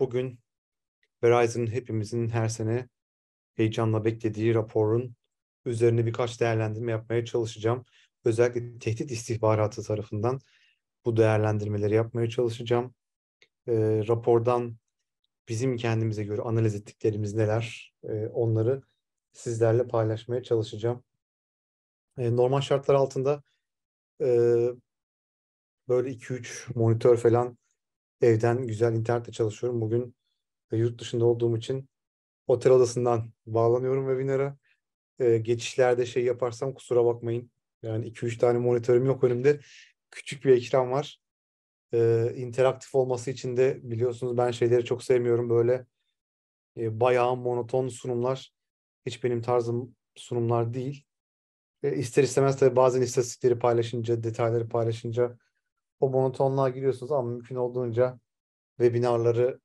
Bugün Verizon'ın hepimizin her sene heyecanla beklediği raporun üzerine birkaç değerlendirme yapmaya çalışacağım. Özellikle tehdit istihbaratı tarafından bu değerlendirmeleri yapmaya çalışacağım. E, rapordan bizim kendimize göre analiz ettiklerimiz neler e, onları sizlerle paylaşmaya çalışacağım. E, normal şartlar altında e, böyle 2-3 monitör falan evden güzel internetle çalışıyorum. Bugün e, yurt dışında olduğum için otel odasından bağlanıyorum webinara. Ee, geçişlerde şey yaparsam kusura bakmayın. Yani 2-3 tane monitörüm yok önümde. Küçük bir ekran var. Ee, interaktif olması için de biliyorsunuz ben şeyleri çok sevmiyorum. Böyle e, bayağı monoton sunumlar. Hiç benim tarzım sunumlar değil. E, ister istemez tabii bazen istatistikleri paylaşınca, detayları paylaşınca o monotonluğa giriyorsunuz ama mümkün olduğunca webinarları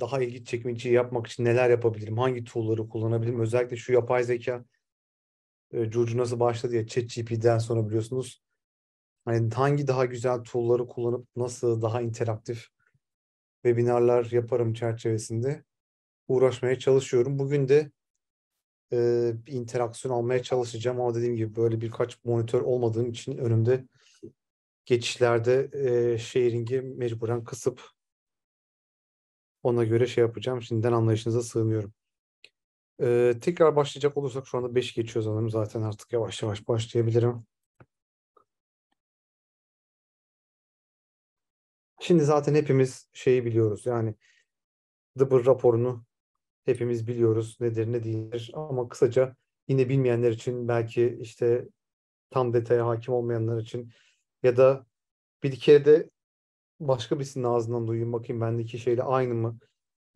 daha ilgi çekici yapmak için neler yapabilirim, hangi tool'ları kullanabilirim, özellikle şu yapay zeka e, curcu nasıl başladı ya ChatGPT'den sonra biliyorsunuz. Hani hangi daha güzel tool'ları kullanıp nasıl daha interaktif webinarlar yaparım çerçevesinde uğraşmaya çalışıyorum. Bugün de e, interaksiyon almaya çalışacağım ama dediğim gibi böyle birkaç monitör olmadığım için önümde geçişlerde e, sharing'i mecburen kısıp ona göre şey yapacağım. Şimdiden anlayışınıza sığınıyorum. Ee, tekrar başlayacak olursak şu anda 5 geçiyor sanırım. Zaten artık yavaş yavaş başlayabilirim. Şimdi zaten hepimiz şeyi biliyoruz. Yani Dıbır raporunu hepimiz biliyoruz. Nedir ne değildir. Ama kısaca yine bilmeyenler için belki işte tam detaya hakim olmayanlar için ya da bir kere de başka birisinin ağzından duyayım bakayım bendeki şeyle aynı mı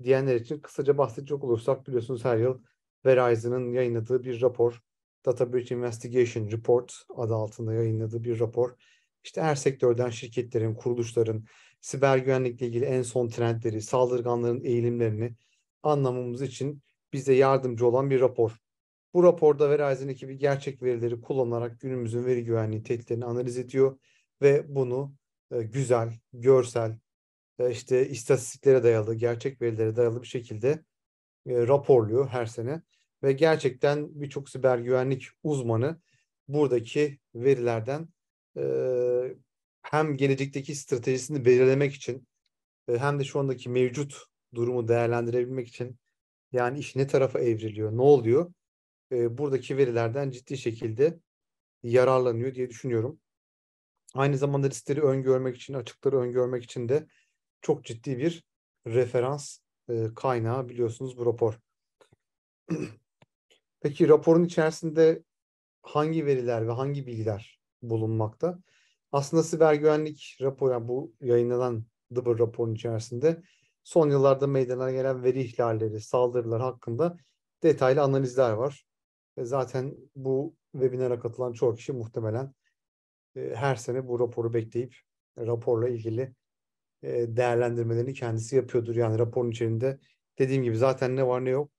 diyenler için kısaca bahsedecek olursak biliyorsunuz her yıl Verizon'ın yayınladığı bir rapor Data Breach Investigation Report adı altında yayınladığı bir rapor. İşte her sektörden şirketlerin, kuruluşların siber güvenlikle ilgili en son trendleri, saldırganların eğilimlerini anlamamız için bize yardımcı olan bir rapor. Bu raporda Verizon ekibi gerçek verileri kullanarak günümüzün veri güvenliği tehditlerini analiz ediyor ve bunu e, güzel, görsel, e, işte istatistiklere dayalı, gerçek verilere dayalı bir şekilde e, raporluyor her sene ve gerçekten birçok siber güvenlik uzmanı buradaki verilerden e, hem gelecekteki stratejisini belirlemek için e, hem de şu andaki mevcut durumu değerlendirebilmek için yani iş ne tarafa evriliyor, ne oluyor? E, buradaki verilerden ciddi şekilde yararlanıyor diye düşünüyorum. Aynı zamanda riskleri öngörmek için, açıkları öngörmek için de çok ciddi bir referans e, kaynağı biliyorsunuz bu rapor. Peki raporun içerisinde hangi veriler ve hangi bilgiler bulunmakta? Aslında siber güvenlik raporu, yani bu yayınlanan Dıbır raporun içerisinde son yıllarda meydana gelen veri ihlalleri, saldırılar hakkında detaylı analizler var. E, zaten bu webinara katılan çoğu kişi muhtemelen ee, her sene bu raporu bekleyip e, raporla ilgili e, değerlendirmelerini kendisi yapıyordur. Yani raporun içerisinde dediğim gibi zaten ne var ne yok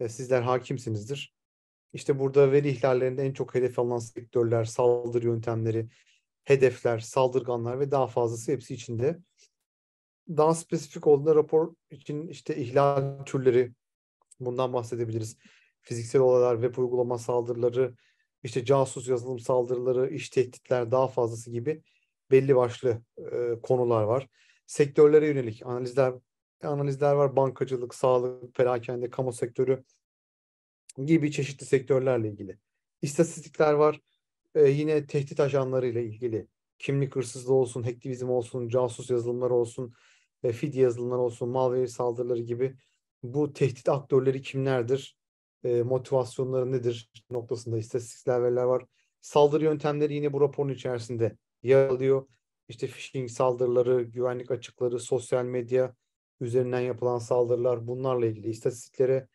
e, sizler hakimsinizdir. İşte burada veri ihlallerinde en çok hedef alınan sektörler, saldırı yöntemleri, hedefler, saldırganlar ve daha fazlası hepsi içinde. Daha spesifik olduğunda rapor için işte ihlal türleri bundan bahsedebiliriz. Fiziksel olaylar, web uygulama saldırıları, işte casus yazılım saldırıları, iş tehditler daha fazlası gibi belli başlı e, konular var. Sektörlere yönelik analizler analizler var. Bankacılık, sağlık, perakende, kamu sektörü gibi çeşitli sektörlerle ilgili. İstatistikler var. E, yine tehdit ajanlarıyla ilgili. Kimlik hırsızlığı olsun, hacktivizm olsun, casus yazılımları olsun, e, fidye yazılımları olsun, malware saldırıları gibi bu tehdit aktörleri kimlerdir? e, motivasyonları nedir noktasında istatistikler veriler var. Saldırı yöntemleri yine bu raporun içerisinde yer alıyor. İşte phishing saldırıları, güvenlik açıkları, sosyal medya üzerinden yapılan saldırılar bunlarla ilgili istatistiklere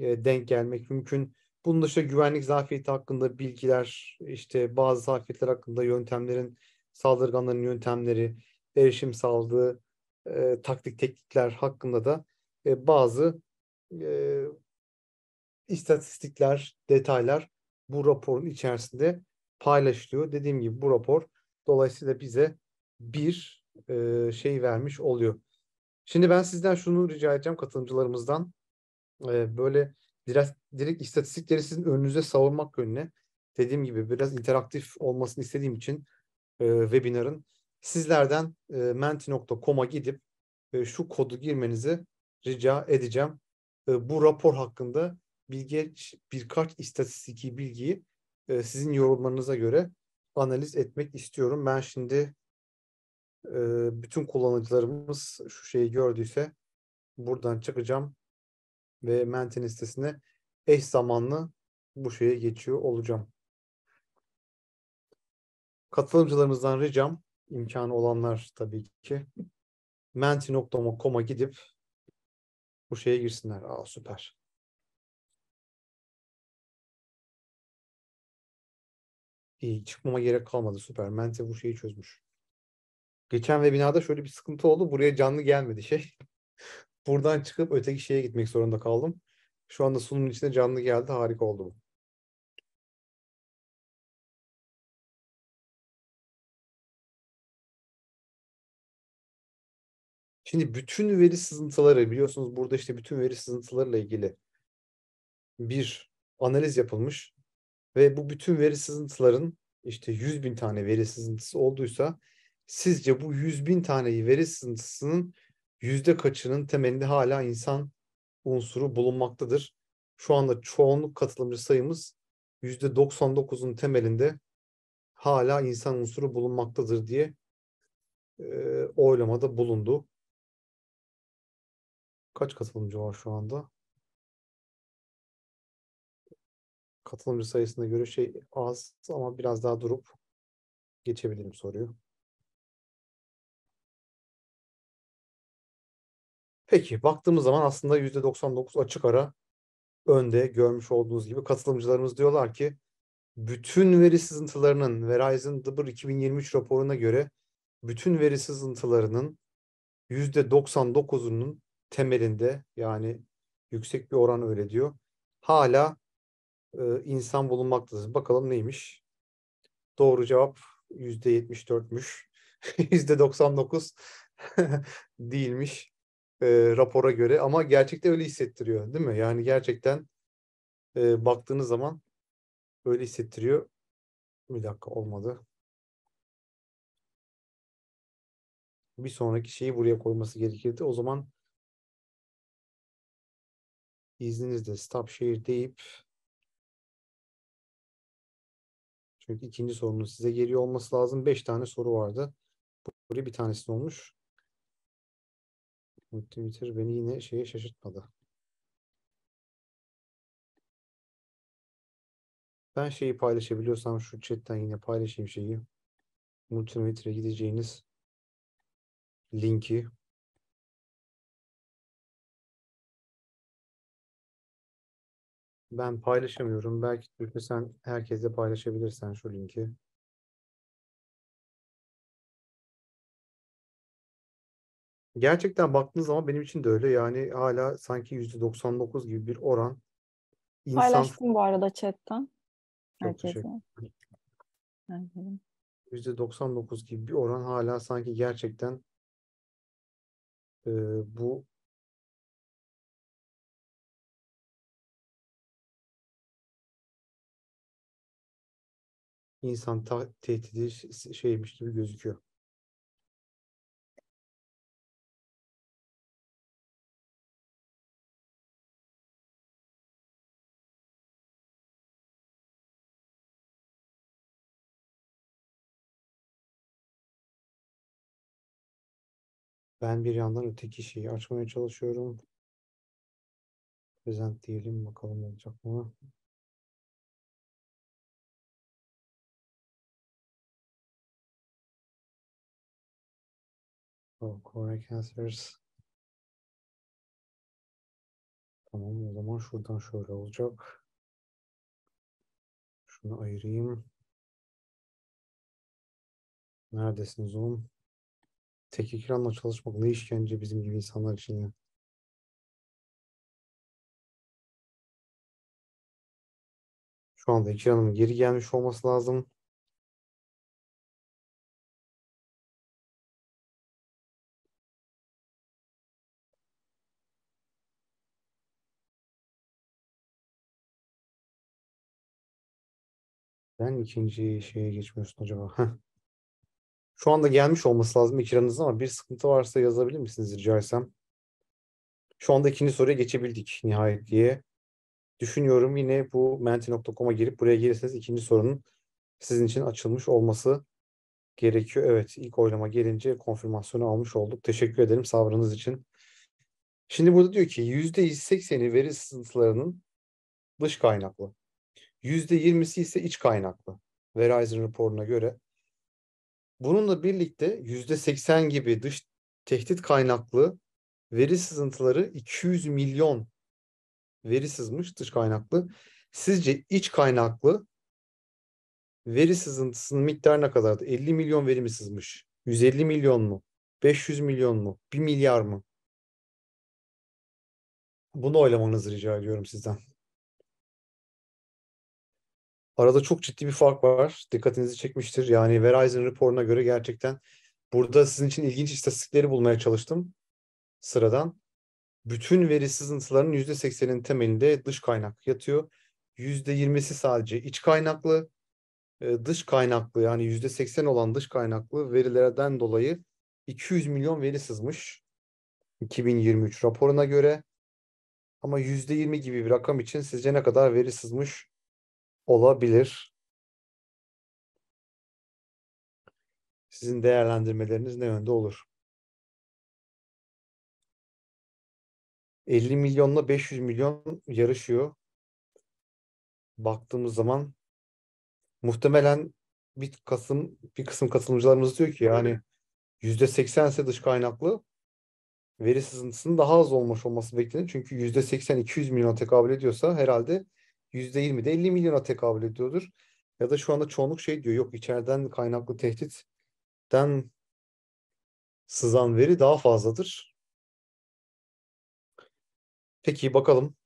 e, denk gelmek mümkün. Bunun dışında güvenlik zafiyeti hakkında bilgiler, işte bazı zafiyetler hakkında yöntemlerin, saldırganların yöntemleri, erişim sağladığı e, taktik teknikler hakkında da e, bazı e, istatistikler, detaylar bu raporun içerisinde paylaşılıyor. Dediğim gibi bu rapor dolayısıyla bize bir e, şey vermiş oluyor. Şimdi ben sizden şunu rica edeceğim katılımcılarımızdan. E, böyle direkt, direkt istatistikleri sizin önünüze savurmak önüne dediğim gibi biraz interaktif olmasını istediğim için e, webinarın sizlerden e, menti.com'a gidip e, şu kodu girmenizi rica edeceğim. E, bu rapor hakkında bilgiye birkaç istatistiki bilgiyi e, sizin yorumlarınıza göre analiz etmek istiyorum. Ben şimdi e, bütün kullanıcılarımız şu şeyi gördüyse buradan çıkacağım ve Menten sitesine eş zamanlı bu şeye geçiyor olacağım. Katılımcılarımızdan ricam imkanı olanlar tabii ki menti.com'a gidip bu şeye girsinler. Aa süper. iyi çıkmama gerek kalmadı. Süper. Mente bu şeyi çözmüş. Geçen webinarda şöyle bir sıkıntı oldu. Buraya canlı gelmedi şey. Buradan çıkıp öteki şeye gitmek zorunda kaldım. Şu anda sunumun içinde canlı geldi. Harika oldu bu. Şimdi bütün veri sızıntıları biliyorsunuz burada işte bütün veri sızıntılarıyla ilgili bir analiz yapılmış ve bu bütün veri sızıntıların işte 100 bin tane veri sızıntısı olduysa sizce bu 100 bin tane veri sızıntısının yüzde kaçının temelinde hala insan unsuru bulunmaktadır? Şu anda çoğunluk katılımcı sayımız yüzde 99'un temelinde hala insan unsuru bulunmaktadır diye e, oylamada bulundu. Kaç katılımcı var şu anda? katılımcı sayısına göre şey az ama biraz daha durup geçebilirim soruyu. Peki baktığımız zaman aslında %99 açık ara önde görmüş olduğunuz gibi katılımcılarımız diyorlar ki bütün veri sızıntılarının Verizon Dıbır 2023 raporuna göre bütün veri sızıntılarının %99'unun temelinde yani yüksek bir oran öyle diyor. Hala e, insan bulunmaktadır. Bakalım neymiş? Doğru cevap %74'müş. %99 değilmiş e, rapora göre ama gerçekten öyle hissettiriyor değil mi? Yani gerçekten e, baktığınız zaman öyle hissettiriyor. Bir dakika olmadı. Bir sonraki şeyi buraya koyması gerekirdi. O zaman izninizle stop share deyip Çünkü ikinci sorunun size geliyor olması lazım. Beş tane soru vardı. Buraya bir tanesi olmuş. Multimeter beni yine şeye şaşırtmadı. Ben şeyi paylaşabiliyorsam şu chatten yine paylaşayım şeyi. Multimeter'e gideceğiniz linki Ben paylaşamıyorum. Belki Türkü sen herkese paylaşabilirsen şu linki. Gerçekten baktığınız zaman benim için de öyle. Yani hala sanki %99 gibi bir oran. İnsan... Paylaştım bu arada chatten. Herkese. %99 gibi bir oran hala sanki gerçekten e, bu insan ta- tehdidi şeymiş gibi gözüküyor. Ben bir yandan öteki şeyi açmaya çalışıyorum. Present diyelim bakalım olacak mı? Oh, coronary cancers. Tamam o zaman şuradan şöyle olacak. Şunu ayırayım. Neredesiniz oğlum? Tek ekranla çalışmak ne işkence bizim gibi insanlar için ya. Şu anda ekranımın geri gelmiş olması lazım. Ben ikinci şeye geçmiyorsun acaba? Heh. Şu anda gelmiş olması lazım ekranınızda ama bir sıkıntı varsa yazabilir misiniz rica etsem? Şu anda ikinci soruya geçebildik nihayet diye. Düşünüyorum yine bu menti.com'a girip buraya gelirseniz ikinci sorunun sizin için açılmış olması gerekiyor. Evet ilk oylama gelince konfirmasyonu almış olduk. Teşekkür ederim sabrınız için. Şimdi burada diyor ki %180'i veri sızıntılarının dış kaynaklı. %20'si ise iç kaynaklı. Verizon raporuna göre. Bununla birlikte %80 gibi dış tehdit kaynaklı veri sızıntıları 200 milyon veri sızmış dış kaynaklı. Sizce iç kaynaklı veri sızıntısının miktarı ne kadardı? 50 milyon veri mi sızmış? 150 milyon mu? 500 milyon mu? 1 milyar mı? Bunu oylamanızı rica ediyorum sizden. Arada çok ciddi bir fark var. Dikkatinizi çekmiştir. Yani Verizon raporuna göre gerçekten burada sizin için ilginç istatistikleri bulmaya çalıştım sıradan. Bütün veri sızıntılarının %80'inin temelinde dış kaynak yatıyor. %20'si sadece iç kaynaklı. E, dış kaynaklı yani %80 olan dış kaynaklı verilerden dolayı 200 milyon veri sızmış. 2023 raporuna göre. Ama %20 gibi bir rakam için sizce ne kadar veri sızmış olabilir. Sizin değerlendirmeleriniz ne yönde olur? 50 milyonla 500 milyon yarışıyor. Baktığımız zaman muhtemelen bir kasım bir kısım katılımcılarımız diyor ki yani yüzde seksen ise dış kaynaklı veri sızıntısının daha az olmuş olması bekleniyor Çünkü yüzde 80 200 milyon tekabül ediyorsa herhalde de 50 milyona tekabül ediyordur. Ya da şu anda çoğunluk şey diyor yok içeriden kaynaklı tehditten sızan veri daha fazladır. Peki bakalım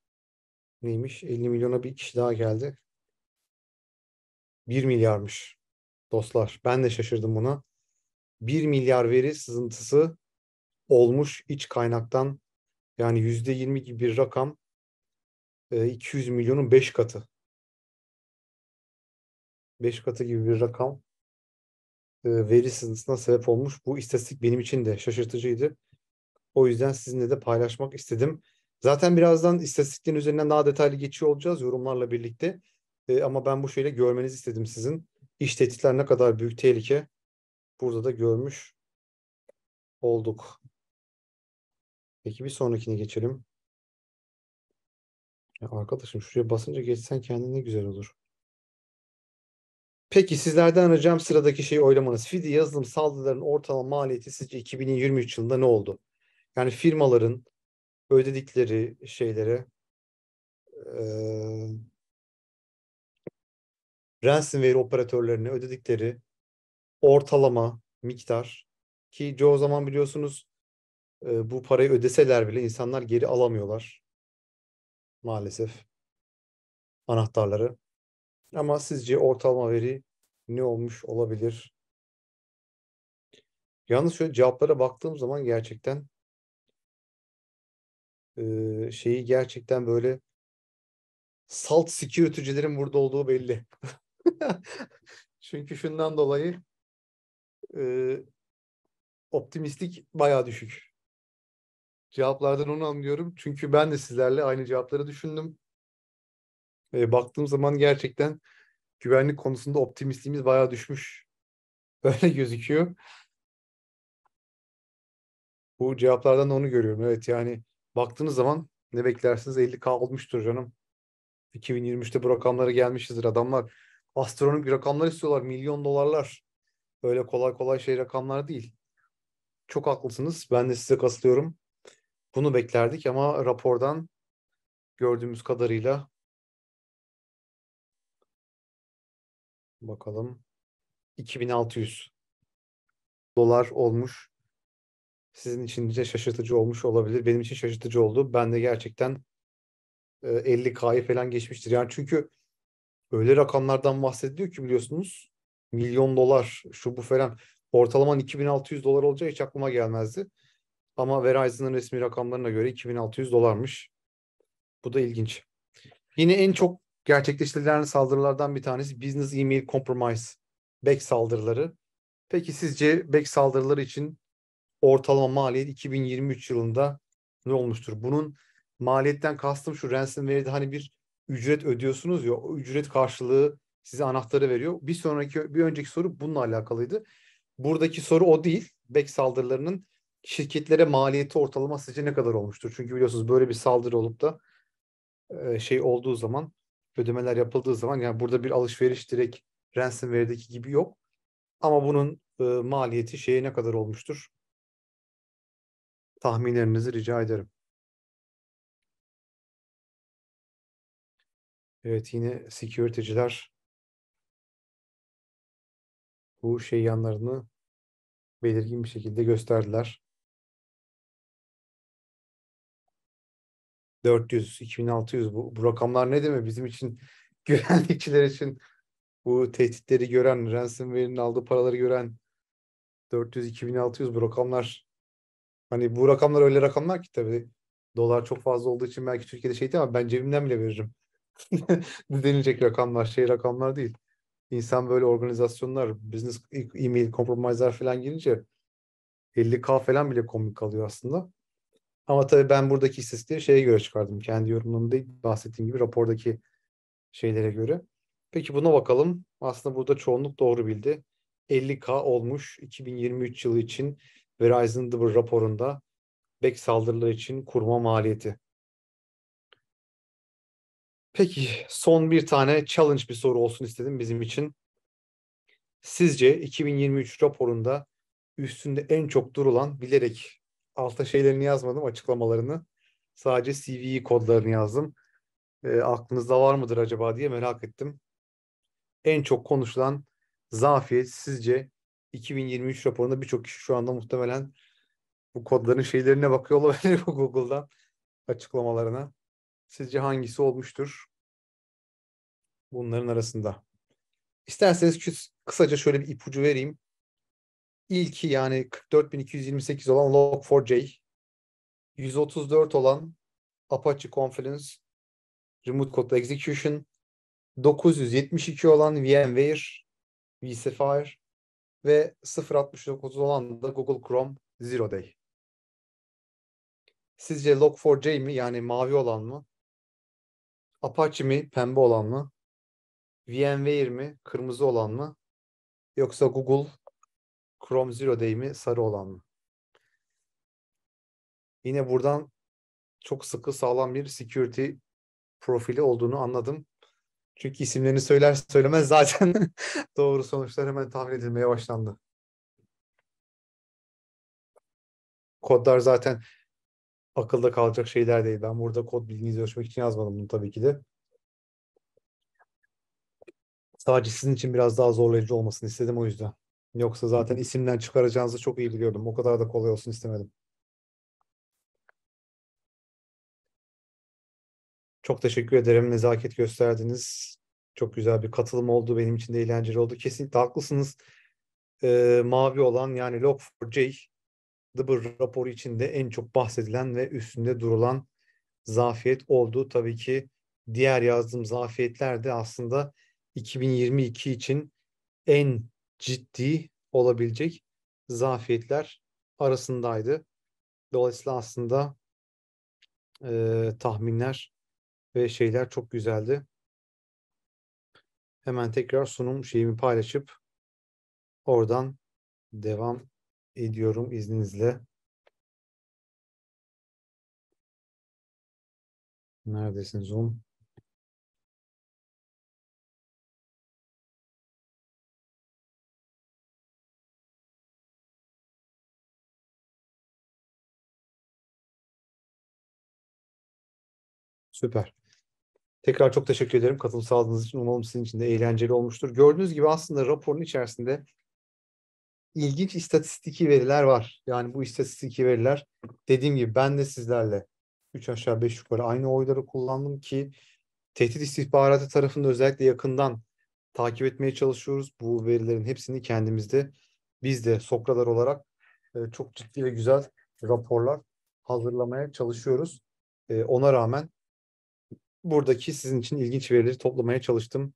neymiş 50 milyona bir kişi daha geldi. 1 milyarmış dostlar ben de şaşırdım buna. 1 milyar veri sızıntısı olmuş iç kaynaktan yani %20 gibi bir rakam 200 e, milyonun 5 katı. 5 katı gibi bir rakam e, veri sızıntısına sebep olmuş. Bu istatistik benim için de şaşırtıcıydı. O yüzden sizinle de paylaşmak istedim. Zaten birazdan istatistiklerin üzerinden daha detaylı geçiyor olacağız yorumlarla birlikte. E, ama ben bu şeyle görmenizi istedim sizin. İş tehditler ne kadar büyük tehlike burada da görmüş olduk. Peki bir sonrakine geçelim. Ya arkadaşım şuraya basınca geçsen kendine ne güzel olur. Peki sizlerden ricam sıradaki şeyi oylamanız. Fidi yazılım saldırıların ortalama maliyeti sizce 2023 yılında ne oldu? Yani firmaların ödedikleri şeylere e, ransomware operatörlerine ödedikleri ortalama miktar ki çoğu zaman biliyorsunuz e, bu parayı ödeseler bile insanlar geri alamıyorlar maalesef anahtarları. Ama sizce ortalama veri ne olmuş olabilir? Yalnız şöyle cevaplara baktığım zaman gerçekten şeyi gerçekten böyle salt security'cilerin burada olduğu belli. Çünkü şundan dolayı e, optimistik bayağı düşük. Cevaplardan onu anlıyorum. Çünkü ben de sizlerle aynı cevapları düşündüm. E, baktığım zaman gerçekten güvenlik konusunda optimistliğimiz bayağı düşmüş. Öyle gözüküyor. Bu cevaplardan da onu görüyorum. Evet yani baktığınız zaman ne beklersiniz? 50K olmuştur canım. 2023'te bu rakamlara gelmişizdir adamlar. Astronomik rakamlar istiyorlar. Milyon dolarlar. Öyle kolay kolay şey rakamlar değil. Çok haklısınız. Ben de size katılıyorum. Bunu beklerdik ama rapordan gördüğümüz kadarıyla bakalım 2600 dolar olmuş. Sizin için de şaşırtıcı olmuş olabilir. Benim için şaşırtıcı oldu. Ben de gerçekten 50K'yı e, falan geçmiştir. Yani çünkü öyle rakamlardan bahsediliyor ki biliyorsunuz milyon dolar şu bu falan ortalaman 2600 dolar olacağı hiç aklıma gelmezdi. Ama Verizon'ın resmi rakamlarına göre 2600 dolarmış. Bu da ilginç. Yine en çok gerçekleştirilen saldırılardan bir tanesi Business Email Compromise back saldırıları. Peki sizce back saldırıları için ortalama maliyet 2023 yılında ne olmuştur? Bunun maliyetten kastım şu ransomware'de hani bir ücret ödüyorsunuz ya o ücret karşılığı size anahtarı veriyor. Bir sonraki bir önceki soru bununla alakalıydı. Buradaki soru o değil. Back saldırılarının şirketlere maliyeti ortalama sizce ne kadar olmuştur? Çünkü biliyorsunuz böyle bir saldırı olup da şey olduğu zaman ödemeler yapıldığı zaman yani burada bir alışveriş direkt ransomware'deki gibi yok. Ama bunun maliyeti şeye ne kadar olmuştur? Tahminlerinizi rica ederim. Evet yine security'ciler bu şey yanlarını belirgin bir şekilde gösterdiler. 400, 2600 bu, bu rakamlar ne demek bizim için güvenlikçiler için bu tehditleri gören, ransomware'in aldığı paraları gören 400, 2600 bu rakamlar hani bu rakamlar öyle rakamlar ki tabii dolar çok fazla olduğu için belki Türkiye'de şey değil ama ben cebimden bile veririm. Denilecek rakamlar, şey rakamlar değil. İnsan böyle organizasyonlar, business email compromise'lar falan girince 50k falan bile komik kalıyor aslında. Ama tabii ben buradaki istatistikleri şeye göre çıkardım. Kendi yorumlarımda değil, bahsettiğim gibi rapordaki şeylere göre. Peki buna bakalım. Aslında burada çoğunluk doğru bildi. 50K olmuş 2023 yılı için Verizon Dıbır raporunda back e saldırıları için kurma maliyeti. Peki son bir tane challenge bir soru olsun istedim bizim için. Sizce 2023 raporunda üstünde en çok durulan bilerek Alta şeylerini yazmadım açıklamalarını. Sadece CVE kodlarını yazdım. E, aklınızda var mıdır acaba diye merak ettim. En çok konuşulan zafiyet sizce 2023 raporunda birçok kişi şu anda muhtemelen bu kodların şeylerine bakıyor olabilir Google'da açıklamalarına. Sizce hangisi olmuştur? Bunların arasında. İsterseniz kısaca şöyle bir ipucu vereyim ilki yani 44.228 olan Log4j, 134 olan Apache Confluence, Remote Code Execution, 972 olan VMware, vCFire ve 069 olan da Google Chrome Zero Day. Sizce Log4j mi yani mavi olan mı? Apache mi pembe olan mı? VMware mi kırmızı olan mı? Yoksa Google Chrome Zero Day mi sarı olan mı? Yine buradan çok sıkı sağlam bir security profili olduğunu anladım. Çünkü isimlerini söyler söylemez zaten doğru sonuçlar hemen tahmin edilmeye başlandı. Kodlar zaten akılda kalacak şeyler değil. Ben burada kod bilginizi ölçmek için yazmadım bunu tabii ki de. Sadece sizin için biraz daha zorlayıcı olmasını istedim o yüzden. Yoksa zaten isimden çıkaracağınızı çok iyi biliyordum. O kadar da kolay olsun istemedim. Çok teşekkür ederim. Nezaket gösterdiniz. Çok güzel bir katılım oldu. Benim için de eğlenceli oldu. Kesinlikle haklısınız. Ee, mavi olan yani Log4j Dıbır raporu içinde en çok bahsedilen ve üstünde durulan zafiyet oldu. Tabii ki diğer yazdığım zafiyetler de aslında 2022 için en ciddi olabilecek zafiyetler arasındaydı. Dolayısıyla aslında e, tahminler ve şeyler çok güzeldi. Hemen tekrar sunum şeyimi paylaşıp oradan devam ediyorum izninizle. Neredesin Zoom? Süper. Tekrar çok teşekkür ederim katılım sağladığınız için. Umarım sizin için de eğlenceli olmuştur. Gördüğünüz gibi aslında raporun içerisinde ilginç istatistiki veriler var. Yani bu istatistiki veriler dediğim gibi ben de sizlerle 3 aşağı 5 yukarı aynı oyları kullandım ki tehdit istihbaratı tarafında özellikle yakından takip etmeye çalışıyoruz. Bu verilerin hepsini kendimizde biz de Sokralar olarak e, çok ciddi ve güzel raporlar hazırlamaya çalışıyoruz. E, ona rağmen buradaki sizin için ilginç verileri toplamaya çalıştım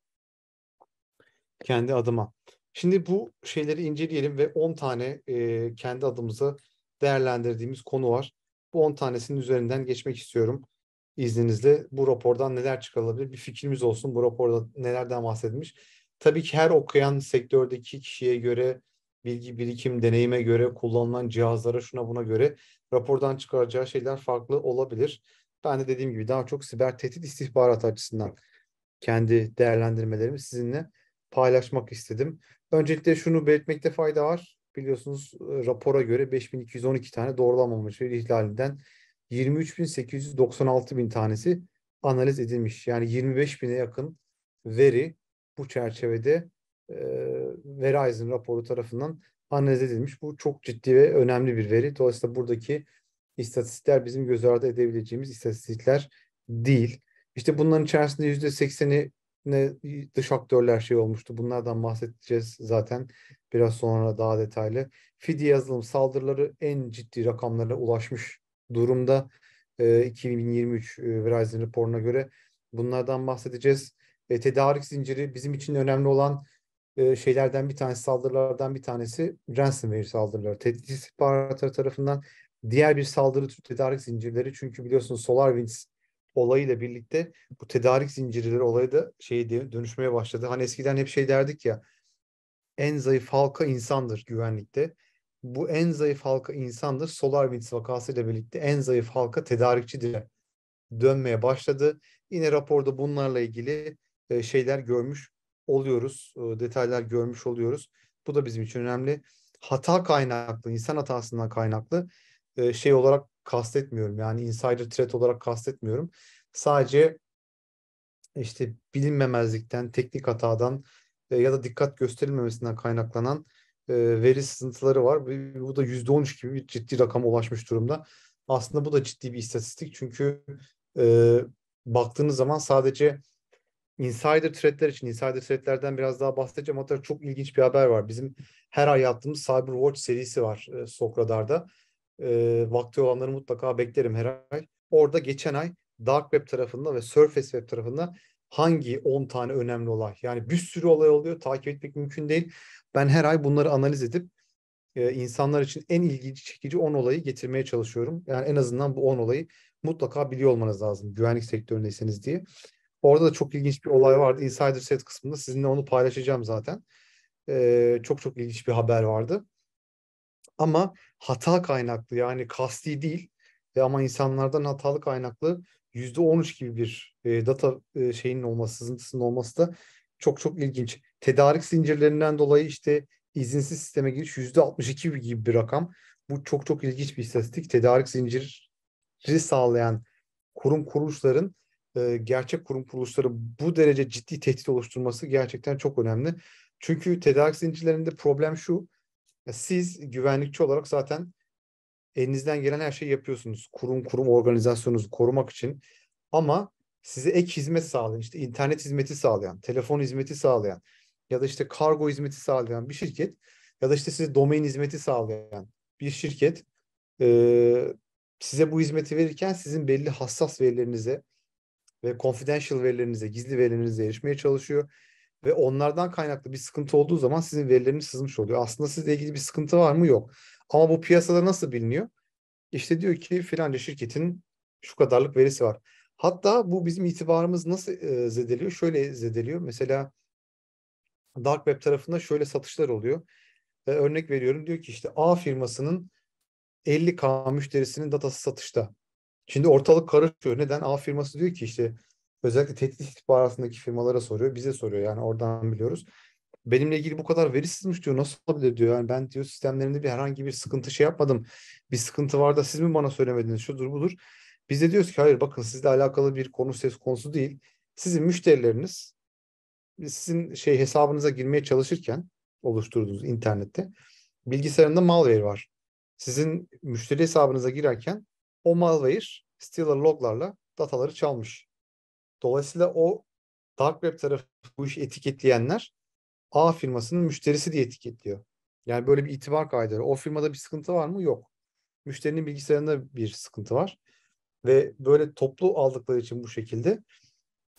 kendi adıma. Şimdi bu şeyleri inceleyelim ve 10 tane e, kendi adımıza değerlendirdiğimiz konu var. Bu 10 tanesinin üzerinden geçmek istiyorum izninizle. Bu rapordan neler çıkarılabilir bir fikrimiz olsun. Bu raporda nelerden bahsedilmiş. Tabii ki her okuyan sektördeki kişiye göre bilgi birikim, deneyime göre, kullanılan cihazlara, şuna buna göre rapordan çıkaracağı şeyler farklı olabilir. Ben de dediğim gibi daha çok siber tehdit istihbarat açısından kendi değerlendirmelerimi sizinle paylaşmak istedim. Öncelikle şunu belirtmekte fayda var. Biliyorsunuz e, rapora göre 5212 tane doğrulanmamış veri ihlalinden 23.896 bin tanesi analiz edilmiş. Yani 25 bine yakın veri bu çerçevede e, Verizon raporu tarafından analiz edilmiş. Bu çok ciddi ve önemli bir veri. Dolayısıyla buradaki istatistikler bizim göz ardı edebileceğimiz istatistikler değil. İşte bunların içerisinde yüzde sekseni dış aktörler şey olmuştu. Bunlardan bahsedeceğiz zaten biraz sonra daha detaylı. Fidi yazılım saldırıları en ciddi rakamlara ulaşmış durumda. 2023 ee, e, Verizon raporuna göre bunlardan bahsedeceğiz. E, tedarik zinciri bizim için önemli olan e, şeylerden bir tanesi, saldırılardan bir tanesi ransomware saldırıları. Tehdit istihbaratları tarafından diğer bir saldırı tedarik zincirleri çünkü biliyorsunuz SolarWinds olayıyla birlikte bu tedarik zincirleri olayı da şeye dönüşmeye başladı. Hani eskiden hep şey derdik ya en zayıf halka insandır güvenlikte. Bu en zayıf halka insandır SolarWinds vakasıyla birlikte en zayıf halka tedarikçidir dönmeye başladı. Yine raporda bunlarla ilgili e, şeyler görmüş oluyoruz, e, detaylar görmüş oluyoruz. Bu da bizim için önemli. Hata kaynaklı, insan hatasından kaynaklı e, şey olarak kastetmiyorum. Yani insider threat olarak kastetmiyorum. Sadece işte bilinmemezlikten, teknik hatadan e, ya da dikkat gösterilmemesinden kaynaklanan e, veri sızıntıları var. Bu da %13 gibi bir ciddi rakama ulaşmış durumda. Aslında bu da ciddi bir istatistik çünkü baktığınız zaman sadece insider threatler için, insider threatlerden biraz daha bahsedeceğim. Hatta çok ilginç bir haber var. Bizim her ay yaptığımız Cyberwatch serisi var e, Sokradar'da e, vakti olanları mutlaka beklerim her ay. Orada geçen ay Dark Web tarafında ve Surface Web tarafında hangi 10 tane önemli olay? Yani bir sürü olay oluyor takip etmek mümkün değil. Ben her ay bunları analiz edip e, insanlar için en ilgi çekici 10 olayı getirmeye çalışıyorum. Yani en azından bu 10 olayı mutlaka biliyor olmanız lazım güvenlik sektöründeyseniz diye. Orada da çok ilginç bir olay vardı. Insider Set kısmında sizinle onu paylaşacağım zaten. Ee, çok çok ilginç bir haber vardı ama hata kaynaklı yani kasti değil ve ama insanlardan hatalı kaynaklı yüzde %13 gibi bir e, data e, şeyinin olması, sızıntısının olması da çok çok ilginç. Tedarik zincirlerinden dolayı işte izinsiz sisteme giriş yüzde %62 gibi bir rakam. Bu çok çok ilginç bir istatistik. Tedarik zinciri sağlayan kurum kuruluşların e, gerçek kurum kuruluşları bu derece ciddi tehdit oluşturması gerçekten çok önemli. Çünkü tedarik zincirlerinde problem şu. Siz güvenlikçi olarak zaten elinizden gelen her şeyi yapıyorsunuz. Kurum kurum organizasyonunuzu korumak için. Ama size ek hizmet sağlayan, işte internet hizmeti sağlayan, telefon hizmeti sağlayan ya da işte kargo hizmeti sağlayan bir şirket ya da işte size domain hizmeti sağlayan bir şirket e, size bu hizmeti verirken sizin belli hassas verilerinize ve confidential verilerinize, gizli verilerinize erişmeye çalışıyor ve onlardan kaynaklı bir sıkıntı olduğu zaman sizin verileriniz sızmış oluyor. Aslında sizle ilgili bir sıkıntı var mı? Yok. Ama bu piyasada nasıl biliniyor? İşte diyor ki filanca şirketin şu kadarlık verisi var. Hatta bu bizim itibarımız nasıl e, zedeliyor? Şöyle zedeliyor. Mesela dark web tarafında şöyle satışlar oluyor. E, örnek veriyorum diyor ki işte A firmasının 50K müşterisinin datası satışta. Şimdi ortalık karışıyor. Neden? A firması diyor ki işte özellikle tehdit istihbaratındaki firmalara soruyor. Bize soruyor yani oradan biliyoruz. Benimle ilgili bu kadar veri sızmış diyor. Nasıl olabilir diyor. Yani ben diyor sistemlerinde bir herhangi bir sıkıntı şey yapmadım. Bir sıkıntı var da siz mi bana söylemediniz şudur budur. Biz de diyoruz ki hayır bakın sizle alakalı bir konu söz konusu değil. Sizin müşterileriniz sizin şey hesabınıza girmeye çalışırken oluşturduğunuz internette bilgisayarında malware var. Sizin müşteri hesabınıza girerken o malware stealer loglarla dataları çalmış. Dolayısıyla o dark web tarafı bu işi etiketleyenler A firmasının müşterisi diye etiketliyor. Yani böyle bir itibar kaydı. O firmada bir sıkıntı var mı? Yok. Müşterinin bilgisayarında bir sıkıntı var. Ve böyle toplu aldıkları için bu şekilde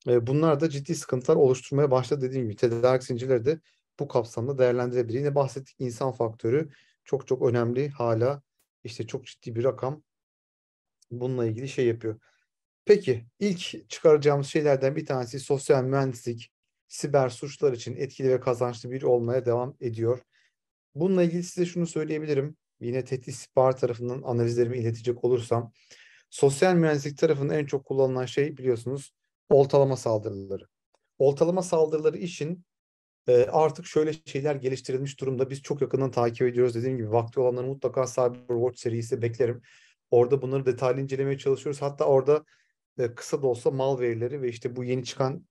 e, bunlar da ciddi sıkıntılar oluşturmaya başladı dediğim gibi. Tedarik zincirleri de bu kapsamda değerlendirebilir. Yine bahsettik insan faktörü çok çok önemli hala. işte çok ciddi bir rakam bununla ilgili şey yapıyor. Peki ilk çıkaracağımız şeylerden bir tanesi sosyal mühendislik siber suçlar için etkili ve kazançlı bir olmaya devam ediyor. Bununla ilgili size şunu söyleyebilirim. Yine tehdit istihbar tarafından analizlerimi iletecek olursam. Sosyal mühendislik tarafında en çok kullanılan şey biliyorsunuz oltalama saldırıları. Oltalama saldırıları için e, artık şöyle şeyler geliştirilmiş durumda. Biz çok yakından takip ediyoruz. Dediğim gibi vakti olanları mutlaka Cyberwatch serisi beklerim. Orada bunları detaylı incelemeye çalışıyoruz. Hatta orada e, kısa da olsa mal verileri ve işte bu yeni çıkan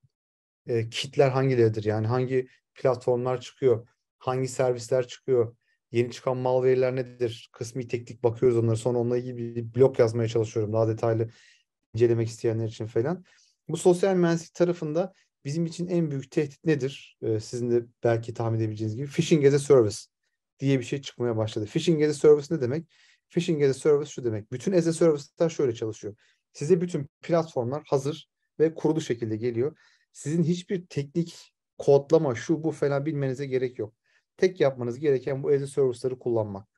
e, kitler hangileridir? Yani hangi platformlar çıkıyor? Hangi servisler çıkıyor? Yeni çıkan mal veriler nedir? Kısmi teknik bakıyoruz onları Sonra onunla ilgili bir blog yazmaya çalışıyorum. Daha detaylı incelemek isteyenler için falan. Bu sosyal mühendislik tarafında bizim için en büyük tehdit nedir? Ee, sizin de belki tahmin edebileceğiniz gibi phishing as a service diye bir şey çıkmaya başladı. Phishing as a service ne demek? Phishing as a service şu demek. Bütün as a service'lar şöyle çalışıyor. Size bütün platformlar hazır ve kurulu şekilde geliyor. Sizin hiçbir teknik kodlama şu bu falan bilmenize gerek yok. Tek yapmanız gereken bu as a service'ları kullanmak.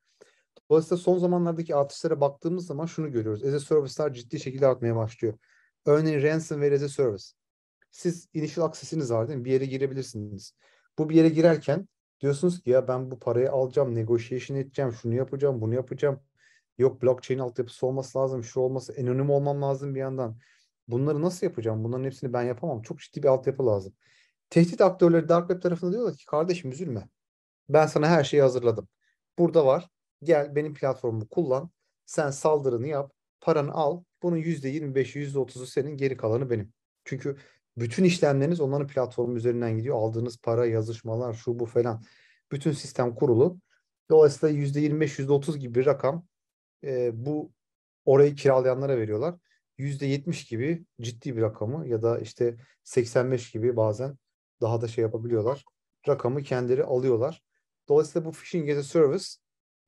Dolayısıyla son zamanlardaki artışlara baktığımız zaman şunu görüyoruz. As a service'lar ciddi şekilde artmaya başlıyor. Örneğin ransomware ve a service. Siz initial access'iniz var değil mi? Bir yere girebilirsiniz. Bu bir yere girerken diyorsunuz ki ya ben bu parayı alacağım, negotiation edeceğim, şunu yapacağım, bunu yapacağım. Yok blockchain altyapısı olması lazım, şu olması, anonim olmam lazım bir yandan. Bunları nasıl yapacağım? Bunların hepsini ben yapamam. Çok ciddi bir altyapı lazım. Tehdit aktörleri Dark Web tarafında diyorlar ki kardeşim üzülme. Ben sana her şeyi hazırladım. Burada var. Gel benim platformumu kullan. Sen saldırını yap. Paranı al. Bunun %25'i %30'u senin geri kalanı benim. Çünkü bütün işlemleriniz onların platformu üzerinden gidiyor. Aldığınız para, yazışmalar, şu bu falan. Bütün sistem kurulu. Dolayısıyla %25, %30 gibi bir rakam e, bu orayı kiralayanlara veriyorlar. %70 gibi ciddi bir rakamı ya da işte 85 gibi bazen daha da şey yapabiliyorlar. Rakamı kendileri alıyorlar. Dolayısıyla bu phishing as a service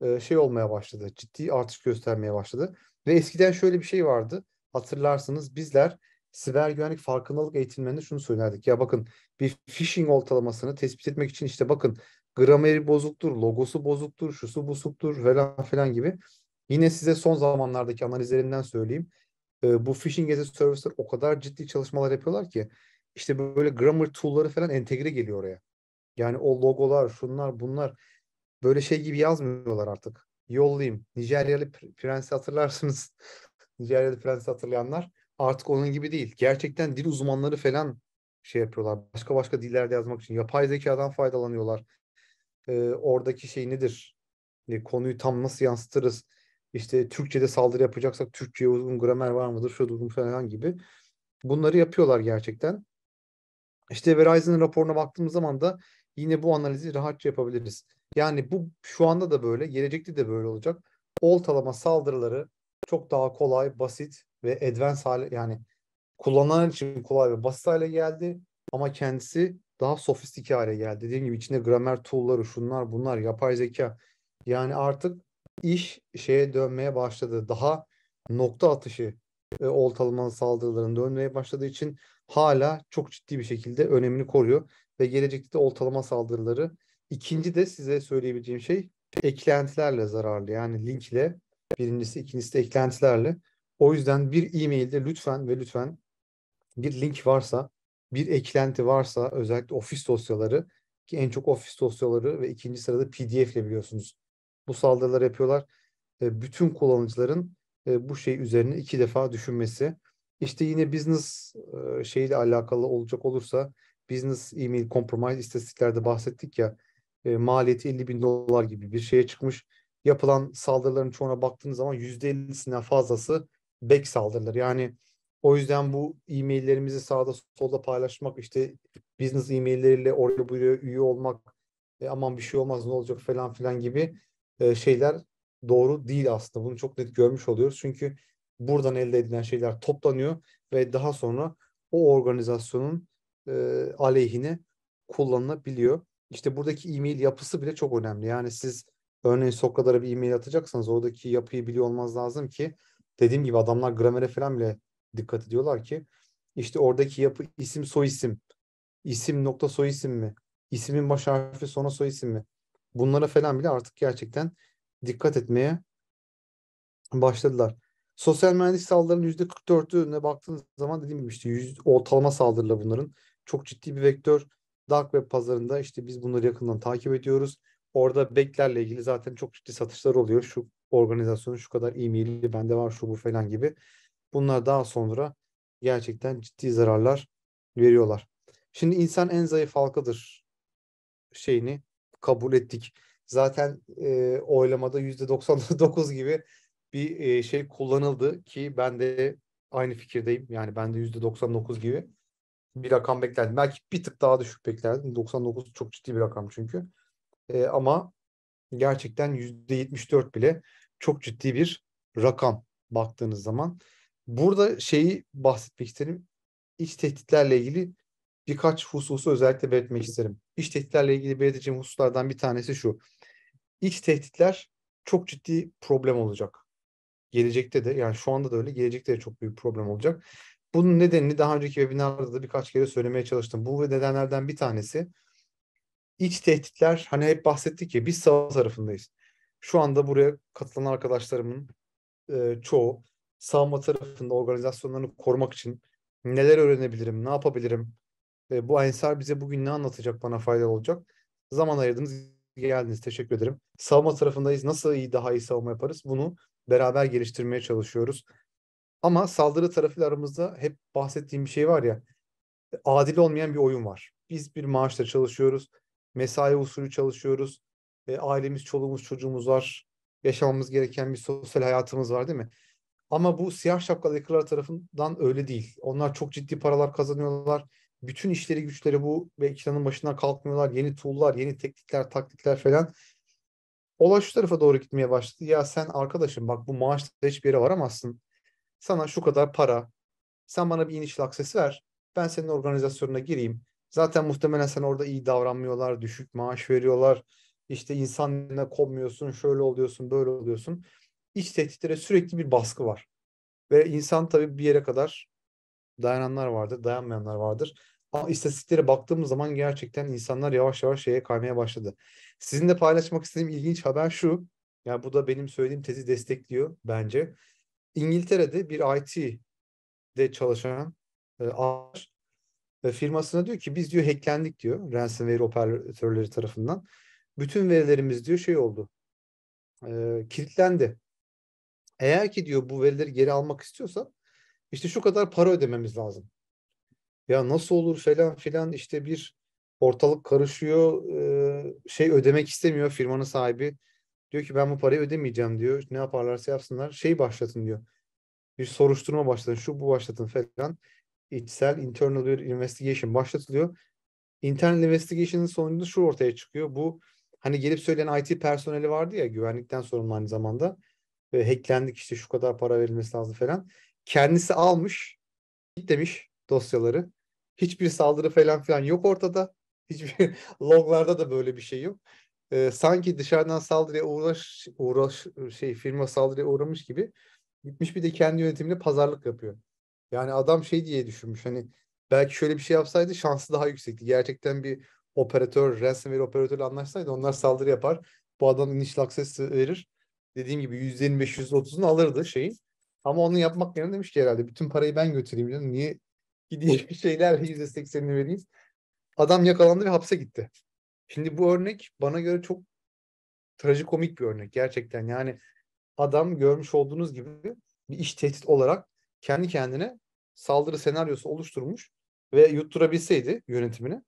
e, şey olmaya başladı. Ciddi artış göstermeye başladı. Ve eskiden şöyle bir şey vardı. Hatırlarsınız bizler siber güvenlik farkındalık eğitimlerinde şunu söylerdik. Ya bakın bir phishing ortalamasını tespit etmek için işte bakın grameri bozuktur, logosu bozuktur, şusu busuktur falan filan gibi Yine size son zamanlardaki analizlerimden söyleyeyim. E, bu phishing as a service'ler o kadar ciddi çalışmalar yapıyorlar ki işte böyle grammar tool'ları falan entegre geliyor oraya. Yani o logolar, şunlar, bunlar böyle şey gibi yazmıyorlar artık. Yollayayım. Nijeryalı prensi hatırlarsınız. Nijeryalı prensi hatırlayanlar artık onun gibi değil. Gerçekten dil uzmanları falan şey yapıyorlar. Başka başka dillerde yazmak için yapay zekadan faydalanıyorlar. Ee, oradaki şey nedir? E, konuyu tam nasıl yansıtırız? İşte Türkçe'de saldırı yapacaksak Türkçe'ye uygun gramer var mıdır, şu durum falan gibi. Bunları yapıyorlar gerçekten. İşte Verizon'ın raporuna baktığımız zaman da yine bu analizi rahatça yapabiliriz. Yani bu şu anda da böyle, gelecekte de böyle olacak. Oltalama saldırıları çok daha kolay, basit ve advanced hale yani kullanan için kolay ve basit hale geldi ama kendisi daha sofistike hale geldi. Dediğim gibi içinde gramer tool'ları şunlar bunlar yapay zeka. Yani artık iş şeye dönmeye başladı. Daha nokta atışı e, oltalamalı saldırıların dönmeye başladığı için hala çok ciddi bir şekilde önemini koruyor. Ve gelecekte de oltalama saldırıları. İkinci de size söyleyebileceğim şey eklentilerle zararlı. Yani link ile birincisi ikincisi de eklentilerle. O yüzden bir e-mailde lütfen ve lütfen bir link varsa, bir eklenti varsa özellikle ofis dosyaları ki en çok ofis dosyaları ve ikinci sırada PDF ile biliyorsunuz bu saldırılar yapıyorlar. E, bütün kullanıcıların e, bu şey üzerine iki defa düşünmesi. İşte yine business e, şeyle alakalı olacak olursa business email compromise istatistiklerde bahsettik ya e, maliyeti 50 bin dolar gibi bir şeye çıkmış. Yapılan saldırıların çoğuna baktığınız zaman %50'sinden fazlası back saldırılar. Yani o yüzden bu e-maillerimizi sağda solda paylaşmak işte business e-mailleriyle oraya buraya üye olmak e, aman bir şey olmaz ne olacak falan filan gibi e, şeyler doğru değil aslında. Bunu çok net görmüş oluyoruz. Çünkü buradan elde edilen şeyler toplanıyor ve daha sonra o organizasyonun e, aleyhine kullanılabiliyor. İşte buradaki e-mail yapısı bile çok önemli. Yani siz örneğin Sokrat'a bir e-mail atacaksanız oradaki yapıyı biliyor olmanız lazım ki dediğim gibi adamlar gramere falan bile dikkat ediyorlar ki işte oradaki yapı isim soy isim isim nokta soy isim mi? isimin baş harfi sonra soy isim mi? bunlara falan bile artık gerçekten dikkat etmeye başladılar. Sosyal mühendis saldırıların %44'üne baktığınız zaman dediğim gibi işte ortalama saldırılar bunların. Çok ciddi bir vektör. Dark web pazarında işte biz bunları yakından takip ediyoruz. Orada beklerle ilgili zaten çok ciddi satışlar oluyor. Şu organizasyonun şu kadar e-maili bende var şu bu falan gibi. Bunlar daha sonra gerçekten ciddi zararlar veriyorlar. Şimdi insan en zayıf halkadır şeyini kabul ettik. Zaten e, oylamada %99 gibi bir e, şey kullanıldı ki ben de aynı fikirdeyim. Yani ben de %99 gibi bir rakam beklerdim. Belki bir tık daha düşük beklerdim. 99 çok ciddi bir rakam çünkü. E, ama gerçekten %74 bile çok ciddi bir rakam baktığınız zaman. Burada şeyi bahsetmek isterim. İç tehditlerle ilgili birkaç hususu özellikle belirtmek isterim. İç tehditlerle ilgili belirteceğim hususlardan bir tanesi şu. İç tehditler çok ciddi problem olacak. Gelecekte de yani şu anda da öyle gelecekte de çok büyük problem olacak. Bunun nedenini daha önceki webinarda da birkaç kere söylemeye çalıştım. Bu nedenlerden bir tanesi iç tehditler hani hep bahsettik ya biz savaş tarafındayız. Şu anda buraya katılan arkadaşlarımın e, çoğu savunma tarafında organizasyonlarını korumak için neler öğrenebilirim, ne yapabilirim, e, bu Ensar bize bugün ne anlatacak bana faydalı olacak. Zaman ayırdınız geldiniz. Teşekkür ederim. Savunma tarafındayız. Nasıl iyi daha iyi savunma yaparız? Bunu beraber geliştirmeye çalışıyoruz. Ama saldırı tarafıyla aramızda hep bahsettiğim bir şey var ya. Adil olmayan bir oyun var. Biz bir maaşla çalışıyoruz. Mesai usulü çalışıyoruz. E, ailemiz, çoluğumuz, çocuğumuz var. Yaşamamız gereken bir sosyal hayatımız var değil mi? Ama bu siyah şapkalı yakılar tarafından öyle değil. Onlar çok ciddi paralar kazanıyorlar bütün işleri güçleri bu Beşiktaş'ın başından kalkmıyorlar. Yeni tool'lar, yeni teknikler, taktikler falan. Olay şu tarafa doğru gitmeye başladı. Ya sen arkadaşım bak bu maaşla hiçbir yere varamazsın. Sana şu kadar para. Sen bana bir inişli laksesi ver. Ben senin organizasyonuna gireyim. Zaten muhtemelen sen orada iyi davranmıyorlar. Düşük maaş veriyorlar. İşte insanla konmuyorsun. Şöyle oluyorsun, böyle oluyorsun. İç tehditlere sürekli bir baskı var. Ve insan tabii bir yere kadar dayananlar vardır, dayanmayanlar vardır. Ama istatistiklere baktığımız zaman gerçekten insanlar yavaş yavaş şeye kaymaya başladı. Sizinle paylaşmak istediğim ilginç haber şu. Yani bu da benim söylediğim tezi destekliyor bence. İngiltere'de bir IT'de çalışan e, ağaç e, firmasına diyor ki biz diyor hacklendik diyor ransomware operatörleri tarafından. Bütün verilerimiz diyor şey oldu. E, kilitlendi. Eğer ki diyor bu verileri geri almak istiyorsa işte şu kadar para ödememiz lazım. Ya nasıl olur falan filan işte bir ortalık karışıyor. Şey ödemek istemiyor firmanın sahibi. Diyor ki ben bu parayı ödemeyeceğim diyor. Ne yaparlarsa yapsınlar. Şey başlatın diyor. Bir soruşturma başlatın. Şu bu başlatın falan. İçsel internal bir investigation başlatılıyor. Internal investigation'ın sonucunda şu ortaya çıkıyor. Bu hani gelip söyleyen IT personeli vardı ya güvenlikten sorumlu aynı zamanda. Ve hacklendik işte şu kadar para verilmesi lazım falan. Kendisi almış, demiş dosyaları. Hiçbir saldırı falan filan yok ortada. Hiçbir loglarda da böyle bir şey yok. Ee, sanki dışarıdan saldırıya uğraş, uğraş şey firma saldırıya uğramış gibi gitmiş bir de kendi yönetimine pazarlık yapıyor. Yani adam şey diye düşünmüş hani belki şöyle bir şey yapsaydı şansı daha yüksekti. Gerçekten bir operatör, ransomware operatörle anlaşsaydı onlar saldırı yapar. Bu adam initial access verir. Dediğim gibi 125 30unu alırdı şeyin. Ama onu yapmak yerine demiş ki herhalde bütün parayı ben götüreyim canım. Niye gideyim şeylerle %80'ini vereyim. Adam yakalandı ve hapse gitti. Şimdi bu örnek bana göre çok trajikomik bir örnek gerçekten. Yani adam görmüş olduğunuz gibi bir iş tehdit olarak kendi kendine saldırı senaryosu oluşturmuş ve yutturabilseydi yönetimini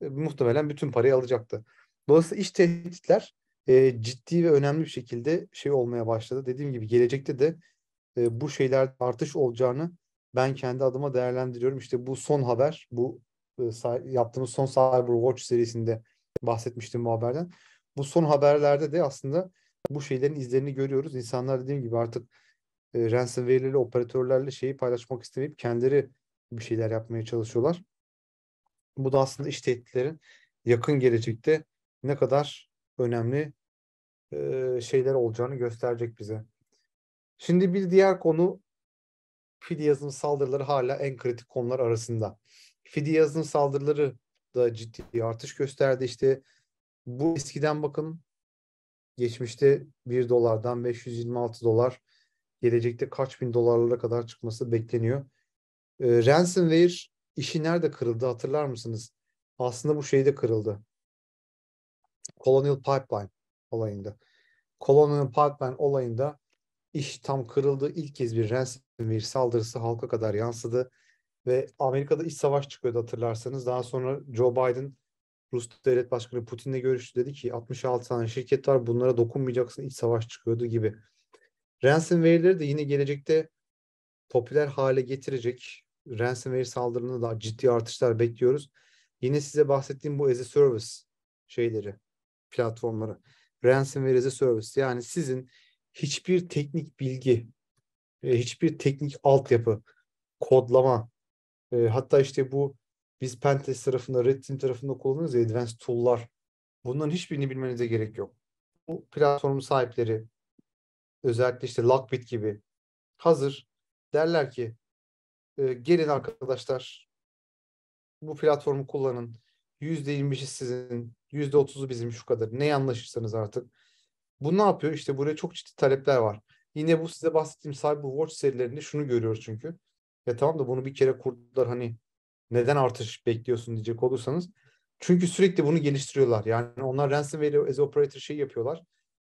e, muhtemelen bütün parayı alacaktı. Dolayısıyla iş tehditler e, ciddi ve önemli bir şekilde şey olmaya başladı. Dediğim gibi gelecekte de e, bu şeyler artış olacağını ben kendi adıma değerlendiriyorum. İşte bu son haber, bu e, yaptığımız son Cyberwatch serisinde bahsetmiştim bu haberden. Bu son haberlerde de aslında bu şeylerin izlerini görüyoruz. İnsanlar dediğim gibi artık e, ransomware'leri operatörlerle şeyi paylaşmak istemeyip kendileri bir şeyler yapmaya çalışıyorlar. Bu da aslında iş tehditlerin yakın gelecekte ne kadar önemli e, şeyler olacağını gösterecek bize. Şimdi bir diğer konu fidi yazılım saldırıları hala en kritik konular arasında. Fidi yazılım saldırıları da ciddi artış gösterdi. İşte bu eskiden bakın geçmişte 1 dolardan 526 dolar gelecekte kaç bin dolarlara kadar çıkması bekleniyor. E, ransomware işi nerede kırıldı hatırlar mısınız? Aslında bu şeyde kırıldı. Colonial Pipeline olayında. Colonial Pipeline olayında İş tam kırıldı. İlk kez bir ransomware saldırısı halka kadar yansıdı. Ve Amerika'da iç savaş çıkıyordu hatırlarsanız. Daha sonra Joe Biden Rus devlet başkanı Putin'le görüştü. Dedi ki 66 tane şirket var bunlara dokunmayacaksın iç savaş çıkıyordu gibi. Ransomware'leri de yine gelecekte popüler hale getirecek. Ransomware saldırını da ciddi artışlar bekliyoruz. Yine size bahsettiğim bu as a service şeyleri, platformları. Ransomware as a service yani sizin hiçbir teknik bilgi, e, hiçbir teknik altyapı, kodlama, e, hatta işte bu biz Pentest tarafında, Red Team tarafında kullanıyoruz ya advanced tool'lar. Bunların hiçbirini bilmenize gerek yok. Bu platform sahipleri özellikle işte Lockbit gibi hazır derler ki e, gelin arkadaşlar bu platformu kullanın. %25'i sizin, %30'u bizim şu kadar. Ne anlaşırsanız artık. Bu ne yapıyor? İşte buraya çok ciddi talepler var. Yine bu size bahsettiğim Cyberwatch serilerinde şunu görüyoruz çünkü. Ya tamam da bunu bir kere kurdular hani neden artış bekliyorsun diyecek olursanız. Çünkü sürekli bunu geliştiriyorlar. Yani onlar ransomware as operator şey yapıyorlar.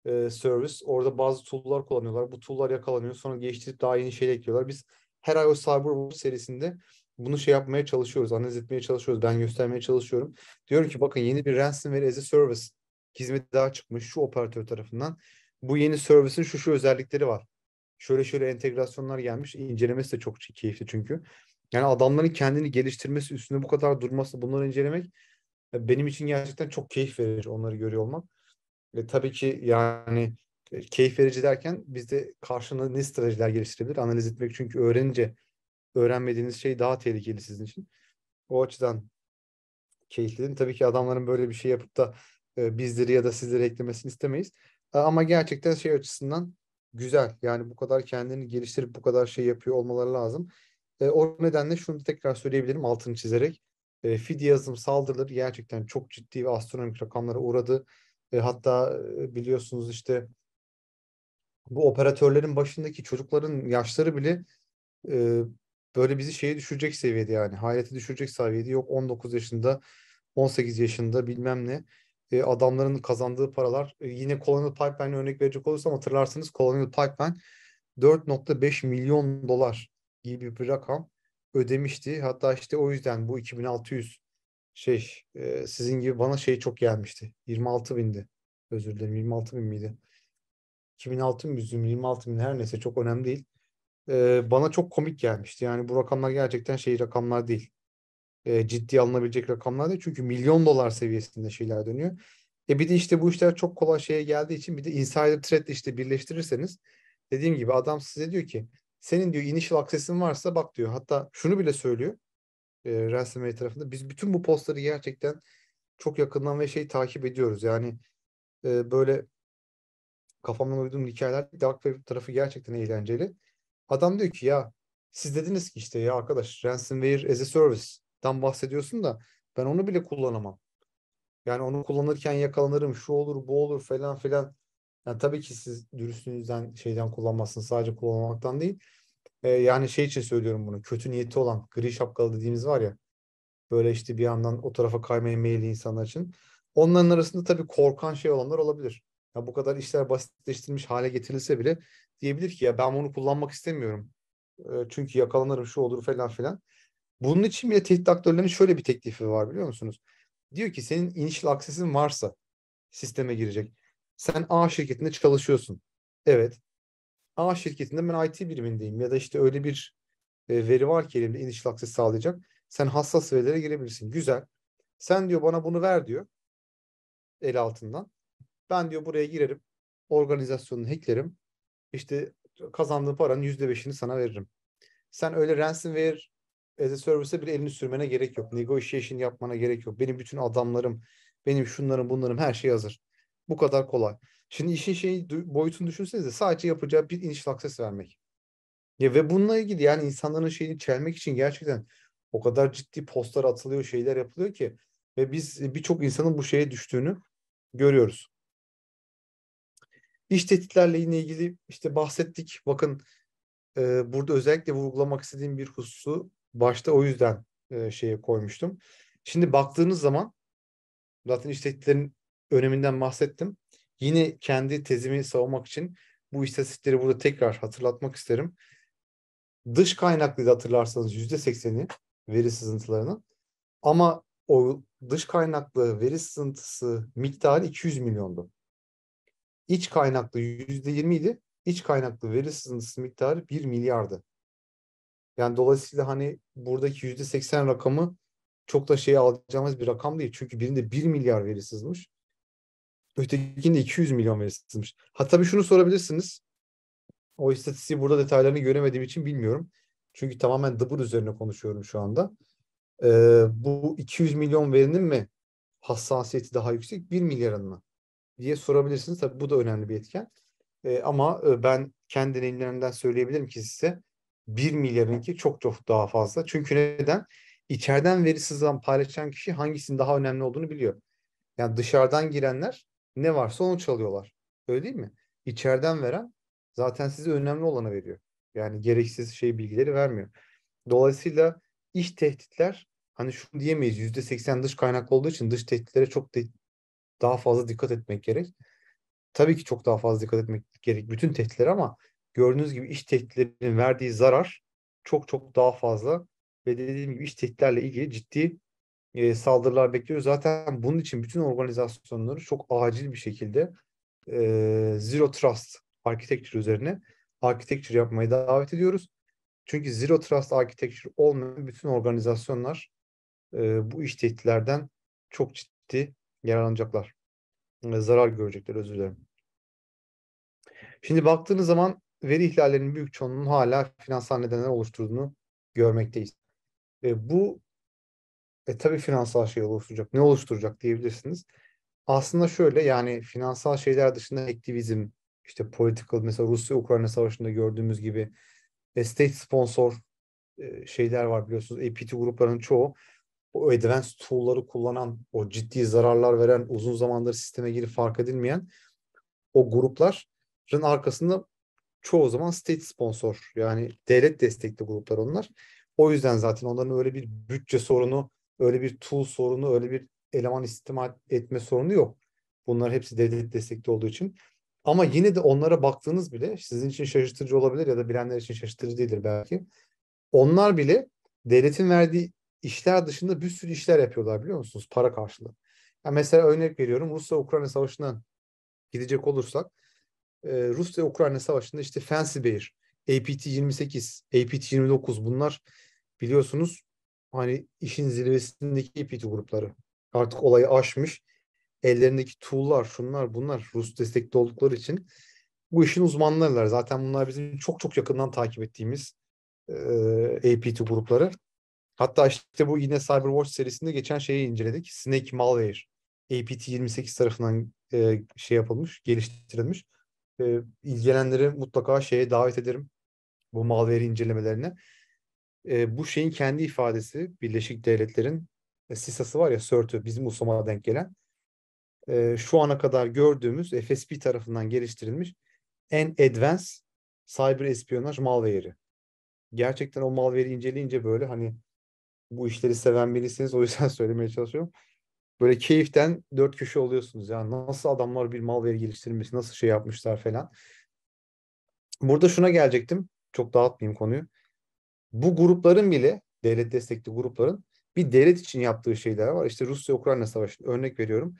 E, service. Orada bazı tool'lar kullanıyorlar. Bu tool'lar yakalanıyor. Sonra geliştirip daha yeni şey ekliyorlar. Biz her ay o Cyberwatch serisinde bunu şey yapmaya çalışıyoruz. Analiz etmeye çalışıyoruz. Ben göstermeye çalışıyorum. Diyorum ki bakın yeni bir ransomware as a service hizmeti daha çıkmış şu operatör tarafından. Bu yeni servisin şu şu özellikleri var. Şöyle şöyle entegrasyonlar gelmiş. İncelemesi de çok keyifli çünkü. Yani adamların kendini geliştirmesi üstüne bu kadar durması bunları incelemek e, benim için gerçekten çok keyif verici onları görüyor olmak. ve tabii ki yani e, keyif verici derken bizde karşına ne stratejiler geliştirebilir analiz etmek çünkü öğrenince öğrenmediğiniz şey daha tehlikeli sizin için. O açıdan keyifli. Tabii ki adamların böyle bir şey yapıp da e, bizleri ya da sizleri eklemesini istemeyiz. E, ama gerçekten şey açısından güzel. Yani bu kadar kendini geliştirip bu kadar şey yapıyor olmaları lazım. E, o nedenle şunu tekrar söyleyebilirim altını çizerek. E, Fidyazm saldırıları gerçekten çok ciddi ve astronomik rakamlara uğradı. E, hatta biliyorsunuz işte bu operatörlerin başındaki çocukların yaşları bile e, böyle bizi şeye düşürecek seviyede yani. Hayrete düşürecek seviyede yok 19 yaşında 18 yaşında bilmem ne e, adamların kazandığı paralar. E, yine Colonial Pipeline'e örnek verecek olursam hatırlarsınız Colonial Pipeline 4.5 milyon dolar gibi bir rakam ödemişti. Hatta işte o yüzden bu 2600 şey e, sizin gibi bana şey çok gelmişti. 26 bindi. Özür dilerim 26 bin miydi? 2006 mı 26 bin her neyse çok önemli değil. E, bana çok komik gelmişti. Yani bu rakamlar gerçekten şey rakamlar değil e, ciddiye alınabilecek rakamlar değil. Çünkü milyon dolar seviyesinde şeyler dönüyor. E bir de işte bu işler çok kolay şeye geldiği için bir de insider threat işte birleştirirseniz dediğim gibi adam size diyor ki senin diyor initial access'in varsa bak diyor. Hatta şunu bile söylüyor. E, Ransomware tarafında biz bütün bu postları gerçekten çok yakından ve şey takip ediyoruz. Yani e, böyle kafamdan uyduğum hikayeler dark web tarafı gerçekten eğlenceli. Adam diyor ki ya siz dediniz ki işte ya arkadaş ransomware as a service dan bahsediyorsun da ben onu bile kullanamam. Yani onu kullanırken yakalanırım. Şu olur, bu olur falan filan. Yani tabii ki siz dürüstlüğünüzden şeyden kullanmazsınız. Sadece kullanmaktan değil. Ee, yani şey için söylüyorum bunu. Kötü niyeti olan gri şapkalı dediğimiz var ya. Böyle işte bir yandan o tarafa kaymaya meyilli insanlar için. Onların arasında tabii korkan şey olanlar olabilir. Ya bu kadar işler basitleştirilmiş hale getirilse bile diyebilir ki ya ben bunu kullanmak istemiyorum. Ee, çünkü yakalanırım şu olur falan filan. Bunun için bile tehdit aktörlerinin şöyle bir teklifi var biliyor musunuz? Diyor ki senin initial access'in varsa sisteme girecek. Sen A şirketinde çalışıyorsun. Evet. A şirketinde ben IT birimindeyim ya da işte öyle bir e, veri var ki elimde initial access sağlayacak. Sen hassas verilere girebilirsin. Güzel. Sen diyor bana bunu ver diyor. El altından. Ben diyor buraya girerim. Organizasyonunu hacklerim. İşte kazandığın paranın yüzde beşini sana veririm. Sen öyle ransomware as a service'e bile elini sürmene gerek yok. Negotiation yapmana gerek yok. Benim bütün adamlarım, benim şunlarım, bunlarım her şey hazır. Bu kadar kolay. Şimdi işin şeyi boyutunu düşünsenize sadece yapacağı bir initial access vermek. Ya ve bununla ilgili yani insanların şeyini çelmek için gerçekten o kadar ciddi postlar atılıyor, şeyler yapılıyor ki ve biz birçok insanın bu şeye düştüğünü görüyoruz. İş tehditlerle yine ilgili işte bahsettik. Bakın e, burada özellikle vurgulamak istediğim bir hususu Başta o yüzden e, şeye koymuştum. Şimdi baktığınız zaman zaten istatistiklerin öneminden bahsettim. Yine kendi tezimi savunmak için bu istatistikleri burada tekrar hatırlatmak isterim. Dış kaynaklıydı hatırlarsanız %80'i veri sızıntılarının. Ama o dış kaynaklı veri sızıntısı miktarı 200 milyondu. İç kaynaklı %20 idi. İç kaynaklı veri sızıntısı miktarı 1 milyardı. Yani dolayısıyla hani buradaki yüzde seksen rakamı çok da şeye alacağımız bir rakam değil. Çünkü birinde bir milyar veri sızmış. Ötekinde 200 milyon veri sızmış. Ha tabii şunu sorabilirsiniz. O istatistiği burada detaylarını göremediğim için bilmiyorum. Çünkü tamamen dıbır üzerine konuşuyorum şu anda. Ee, bu 200 milyon verinin mi hassasiyeti daha yüksek 1 milyarın mı diye sorabilirsiniz. Tabii bu da önemli bir etken. Ee, ama e, ben kendi deneyimlerimden söyleyebilirim ki size 1 milyarınki çok çok daha fazla. Çünkü neden? İçeriden veri sızan paylaşan kişi hangisinin daha önemli olduğunu biliyor. Yani dışarıdan girenler ne varsa onu çalıyorlar. Öyle değil mi? İçeriden veren zaten size önemli olanı veriyor. Yani gereksiz şey bilgileri vermiyor. Dolayısıyla iş tehditler hani şunu diyemeyiz yüzde seksen dış kaynak olduğu için dış tehditlere çok de, daha fazla dikkat etmek gerek. Tabii ki çok daha fazla dikkat etmek gerek bütün tehditlere ama gördüğünüz gibi iş tehditlerinin verdiği zarar çok çok daha fazla ve dediğim gibi iş tehditlerle ilgili ciddi e, saldırılar bekliyor. Zaten bunun için bütün organizasyonları çok acil bir şekilde e, Zero Trust Architecture üzerine architecture yapmaya davet ediyoruz. Çünkü Zero Trust Architecture olmayan bütün organizasyonlar e, bu iş tehditlerden çok ciddi yararlanacaklar. E, zarar görecekler özür dilerim. Şimdi baktığınız zaman veri ihlallerinin büyük çoğunluğunun hala finansal nedenler oluşturduğunu görmekteyiz. E, bu e, tabii finansal şey oluşturacak. Ne oluşturacak diyebilirsiniz. Aslında şöyle yani finansal şeyler dışında aktivizm, işte political mesela Rusya-Ukrayna savaşında gördüğümüz gibi e, state sponsor e, şeyler var biliyorsunuz. APT e gruplarının çoğu o advanced tool'ları kullanan, o ciddi zararlar veren, uzun zamandır sisteme girip fark edilmeyen o grupların arkasında çoğu zaman state sponsor yani devlet destekli gruplar onlar. O yüzden zaten onların öyle bir bütçe sorunu, öyle bir tool sorunu, öyle bir eleman istimal etme sorunu yok. Bunlar hepsi devlet destekli olduğu için. Ama yine de onlara baktığınız bile sizin için şaşırtıcı olabilir ya da bilenler için şaşırtıcı değildir belki. Onlar bile devletin verdiği işler dışında bir sürü işler yapıyorlar biliyor musunuz? Para karşılığı. Yani mesela örnek veriyorum Rusya-Ukrayna savaşından gidecek olursak e, ee, Rusya-Ukrayna savaşında işte Fancy Bear, APT-28, APT-29 bunlar biliyorsunuz hani işin zirvesindeki APT grupları. Artık olayı aşmış. Ellerindeki tool'lar, şunlar bunlar Rus destekli oldukları için bu işin uzmanlarılar. Zaten bunlar bizim çok çok yakından takip ettiğimiz e, APT grupları. Hatta işte bu yine Cyberwatch serisinde geçen şeyi inceledik. Snake Malware APT-28 tarafından e, şey yapılmış, geliştirilmiş e, ilgilenenleri mutlaka şeye davet ederim. Bu mal veri incelemelerine. Ee, e, bu şeyin kendi ifadesi Birleşik Devletler'in e, SISA'sı var ya CERT'ü bizim USAM'a denk gelen. E, şu ana kadar gördüğümüz FSB tarafından geliştirilmiş en advanced cyber espiyonaj malware'i. Gerçekten o malware'i inceleyince böyle hani bu işleri seven birisiniz o yüzden söylemeye çalışıyorum böyle keyiften dört köşe oluyorsunuz. Yani nasıl adamlar bir mal veri geliştirmesi nasıl şey yapmışlar falan. Burada şuna gelecektim. Çok dağıtmayayım konuyu. Bu grupların bile devlet destekli grupların bir devlet için yaptığı şeyler var. İşte Rusya-Ukrayna Savaşı örnek veriyorum.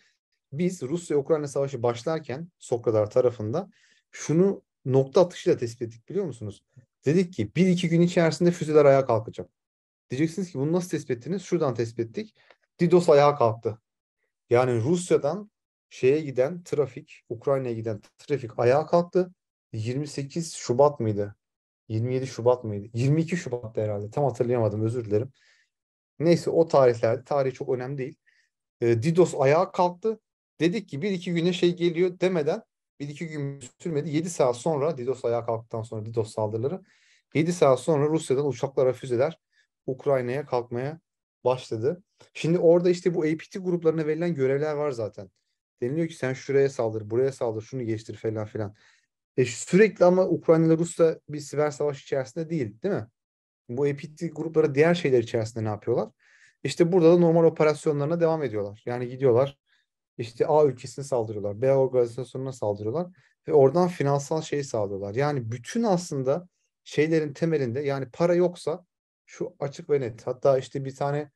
Biz Rusya-Ukrayna Savaşı başlarken Sokradar tarafında şunu nokta atışıyla tespit ettik biliyor musunuz? Dedik ki bir iki gün içerisinde füzeler ayağa kalkacak. Diyeceksiniz ki bunu nasıl tespit ettiniz? Şuradan tespit ettik. Didos ayağa kalktı. Yani Rusya'dan şeye giden trafik, Ukrayna'ya giden trafik ayağa kalktı. 28 Şubat mıydı? 27 Şubat mıydı? 22 Şubat'ta herhalde. Tam hatırlayamadım özür dilerim. Neyse o tarihlerde, tarihi çok önemli değil. E, ee, Didos ayağa kalktı. Dedik ki bir iki güne şey geliyor demeden bir iki gün sürmedi. 7 saat sonra Didos ayağa kalktıktan sonra Didos saldırıları 7 saat sonra Rusya'dan uçaklara füzeler Ukrayna'ya kalkmaya başladı. Şimdi orada işte bu APT gruplarına verilen görevler var zaten. Deniliyor ki sen şuraya saldır, buraya saldır, şunu geçtir falan filan. E sürekli ama Ukrayna ile Rusya bir siber savaş içerisinde değil değil mi? Bu APT grupları diğer şeyler içerisinde ne yapıyorlar? İşte burada da normal operasyonlarına devam ediyorlar. Yani gidiyorlar işte A ülkesine saldırıyorlar, B organizasyonuna saldırıyorlar ve oradan finansal şey sağlıyorlar. Yani bütün aslında şeylerin temelinde yani para yoksa şu açık ve net. Hatta işte bir tane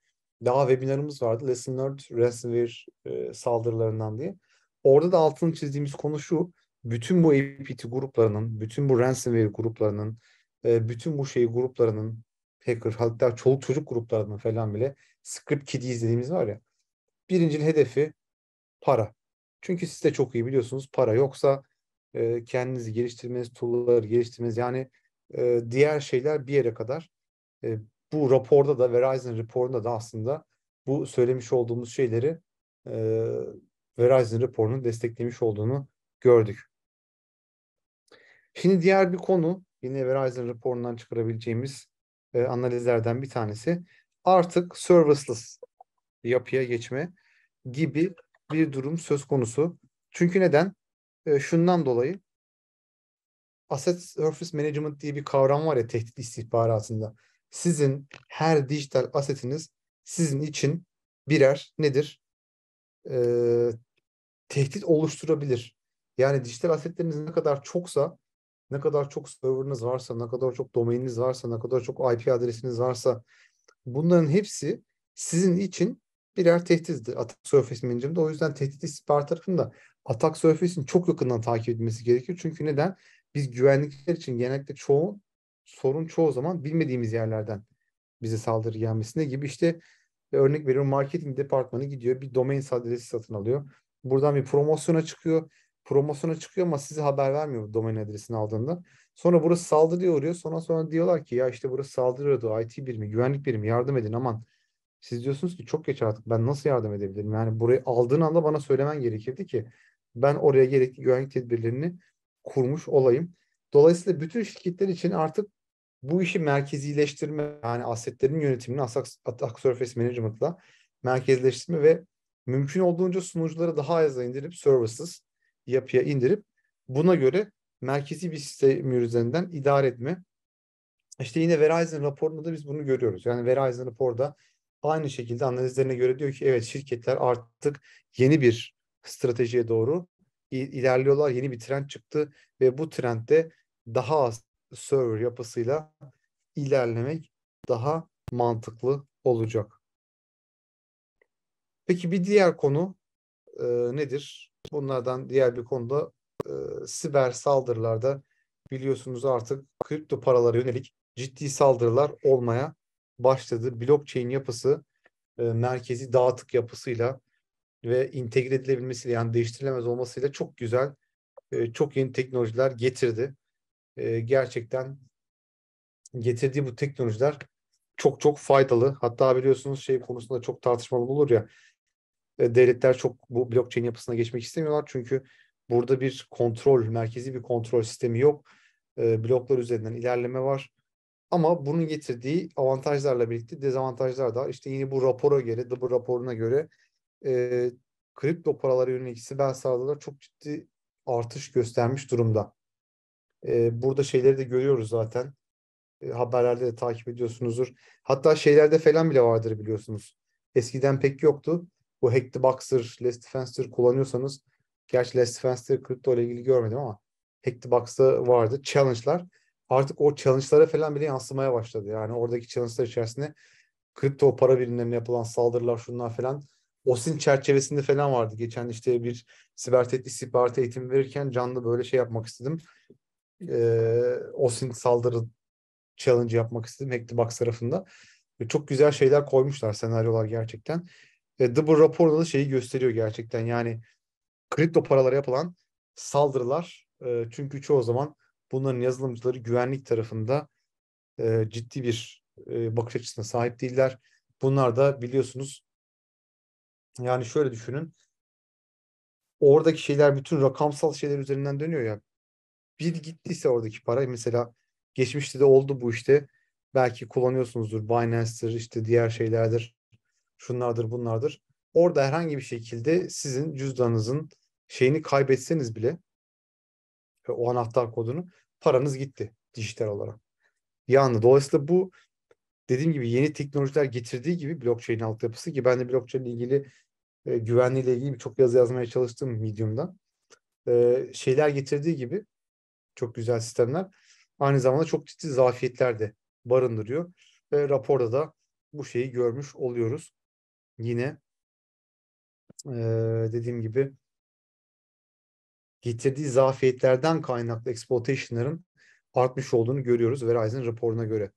daha webinarımız vardı. Lesson Learned Ransomware e, saldırılarından diye. Orada da altını çizdiğimiz konu şu. Bütün bu APT gruplarının, bütün bu ransomware gruplarının, e, bütün bu şey gruplarının, hacker, hatta çoluk çocuk gruplarının falan bile script kidi izlediğimiz var ya. Birincil hedefi para. Çünkü siz de çok iyi biliyorsunuz para. Yoksa e, kendinizi geliştirmeniz, tool'ları geliştirmeniz yani e, diğer şeyler bir yere kadar e, bu raporda da Verizon raporunda da aslında bu söylemiş olduğumuz şeyleri e, Verizon raporunun desteklemiş olduğunu gördük. Şimdi diğer bir konu yine Verizon raporundan çıkarabileceğimiz e, analizlerden bir tanesi artık serviceless yapıya geçme gibi bir durum söz konusu. Çünkü neden? E, şundan dolayı Asset Surface Management diye bir kavram var ya tehdit istihbaratında sizin her dijital asetiniz sizin için birer nedir? Ee, tehdit oluşturabilir. Yani dijital asetleriniz ne kadar çoksa, ne kadar çok server'ınız varsa, ne kadar çok domaininiz varsa, ne kadar çok IP adresiniz varsa bunların hepsi sizin için birer tehdittir. Atak Surface Manager'da o yüzden tehdit istihbar tarafında Atak Surface'in çok yakından takip edilmesi gerekiyor. Çünkü neden? Biz güvenlikler için genellikle çoğu sorun çoğu zaman bilmediğimiz yerlerden bize saldırı gelmesine gibi işte e, örnek veriyorum marketing departmanı gidiyor bir domain adresi satın alıyor. Buradan bir promosyona çıkıyor. Promosyona çıkıyor ama size haber vermiyor bu domain adresini aldığında. Sonra burası saldırıya uğruyor. Sonra sonra diyorlar ki ya işte burası saldırıyordu. IT birimi, güvenlik birimi yardım edin aman. Siz diyorsunuz ki çok geç artık ben nasıl yardım edebilirim? Yani burayı aldığın anda bana söylemen gerekirdi ki ben oraya gerekli güvenlik tedbirlerini kurmuş olayım. Dolayısıyla bütün şirketler için artık bu işi merkezileştirme yani asetlerin yönetimini asak Attack Surface Management'la merkezleştirme ve mümkün olduğunca sunucuları daha aza indirip services yapıya indirip buna göre merkezi bir sistem üzerinden idare etme. İşte yine Verizon raporunda da biz bunu görüyoruz. Yani Verizon raporda aynı şekilde analizlerine göre diyor ki evet şirketler artık yeni bir stratejiye doğru ilerliyorlar. Yeni bir trend çıktı ve bu trendde daha az server yapısıyla ilerlemek daha mantıklı olacak. Peki bir diğer konu e, nedir? Bunlardan diğer bir konuda e, siber saldırılarda biliyorsunuz artık kripto paralara yönelik ciddi saldırılar olmaya başladı. Blockchain yapısı e, merkezi dağıtık yapısıyla ve entegre edilebilmesiyle yani değiştirilemez olmasıyla çok güzel e, çok yeni teknolojiler getirdi. Ee, gerçekten getirdiği bu teknolojiler çok çok faydalı. Hatta biliyorsunuz şey konusunda çok tartışmalı olur ya. E, devletler çok bu blockchain yapısına geçmek istemiyorlar çünkü burada bir kontrol, merkezi bir kontrol sistemi yok. Ee, bloklar üzerinden ilerleme var. Ama bunun getirdiği avantajlarla birlikte dezavantajlar da işte yine bu rapora göre, bu raporuna göre e, kripto paralara yönelik siber saldırılar çok ciddi artış göstermiş durumda. Ee, burada şeyleri de görüyoruz zaten. Ee, haberlerde de takip ediyorsunuzdur. Hatta şeylerde falan bile vardır biliyorsunuz. Eskiden pek yoktu. Bu Hack the Boxer, Les Defenster kullanıyorsanız gerçi Les Defenster kripto ile ilgili görmedim ama Hack the Box'ta vardı. Challenge'lar. Artık o challenge'lara falan bile yansımaya başladı. Yani oradaki challenge'lar içerisinde kripto para birimlerine yapılan saldırılar şunlar falan OSIN çerçevesinde falan vardı. Geçen işte bir siber tehdit istihbarat eğitimi verirken canlı böyle şey yapmak istedim e, Osin saldırı challenge yapmak istedim Hacked Box tarafında. Ve çok güzel şeyler koymuşlar senaryolar gerçekten. E, The Bull da şeyi gösteriyor gerçekten yani kripto paralara yapılan saldırılar e, çünkü çoğu zaman bunların yazılımcıları güvenlik tarafında e, ciddi bir e, bakış açısına sahip değiller. Bunlar da biliyorsunuz yani şöyle düşünün oradaki şeyler bütün rakamsal şeyler üzerinden dönüyor ya bir gittiyse oradaki para mesela geçmişte de oldu bu işte belki kullanıyorsunuzdur binance'dir işte diğer şeylerdir şunlardır bunlardır. Orada herhangi bir şekilde sizin cüzdanınızın şeyini kaybetseniz bile o anahtar kodunu paranız gitti dijital olarak. Yani dolayısıyla bu dediğim gibi yeni teknolojiler getirdiği gibi blockchain altyapısı ki ben de blockchain ile ilgili e, güvenliğiyle ilgili birçok yazı yazmaya çalıştım Medium'da. E, şeyler getirdiği gibi çok güzel sistemler. Aynı zamanda çok ciddi zafiyetler de barındırıyor. Ve raporda da bu şeyi görmüş oluyoruz. Yine e, dediğim gibi getirdiği zafiyetlerden kaynaklı exploitation'ların artmış olduğunu görüyoruz Verizon raporuna göre.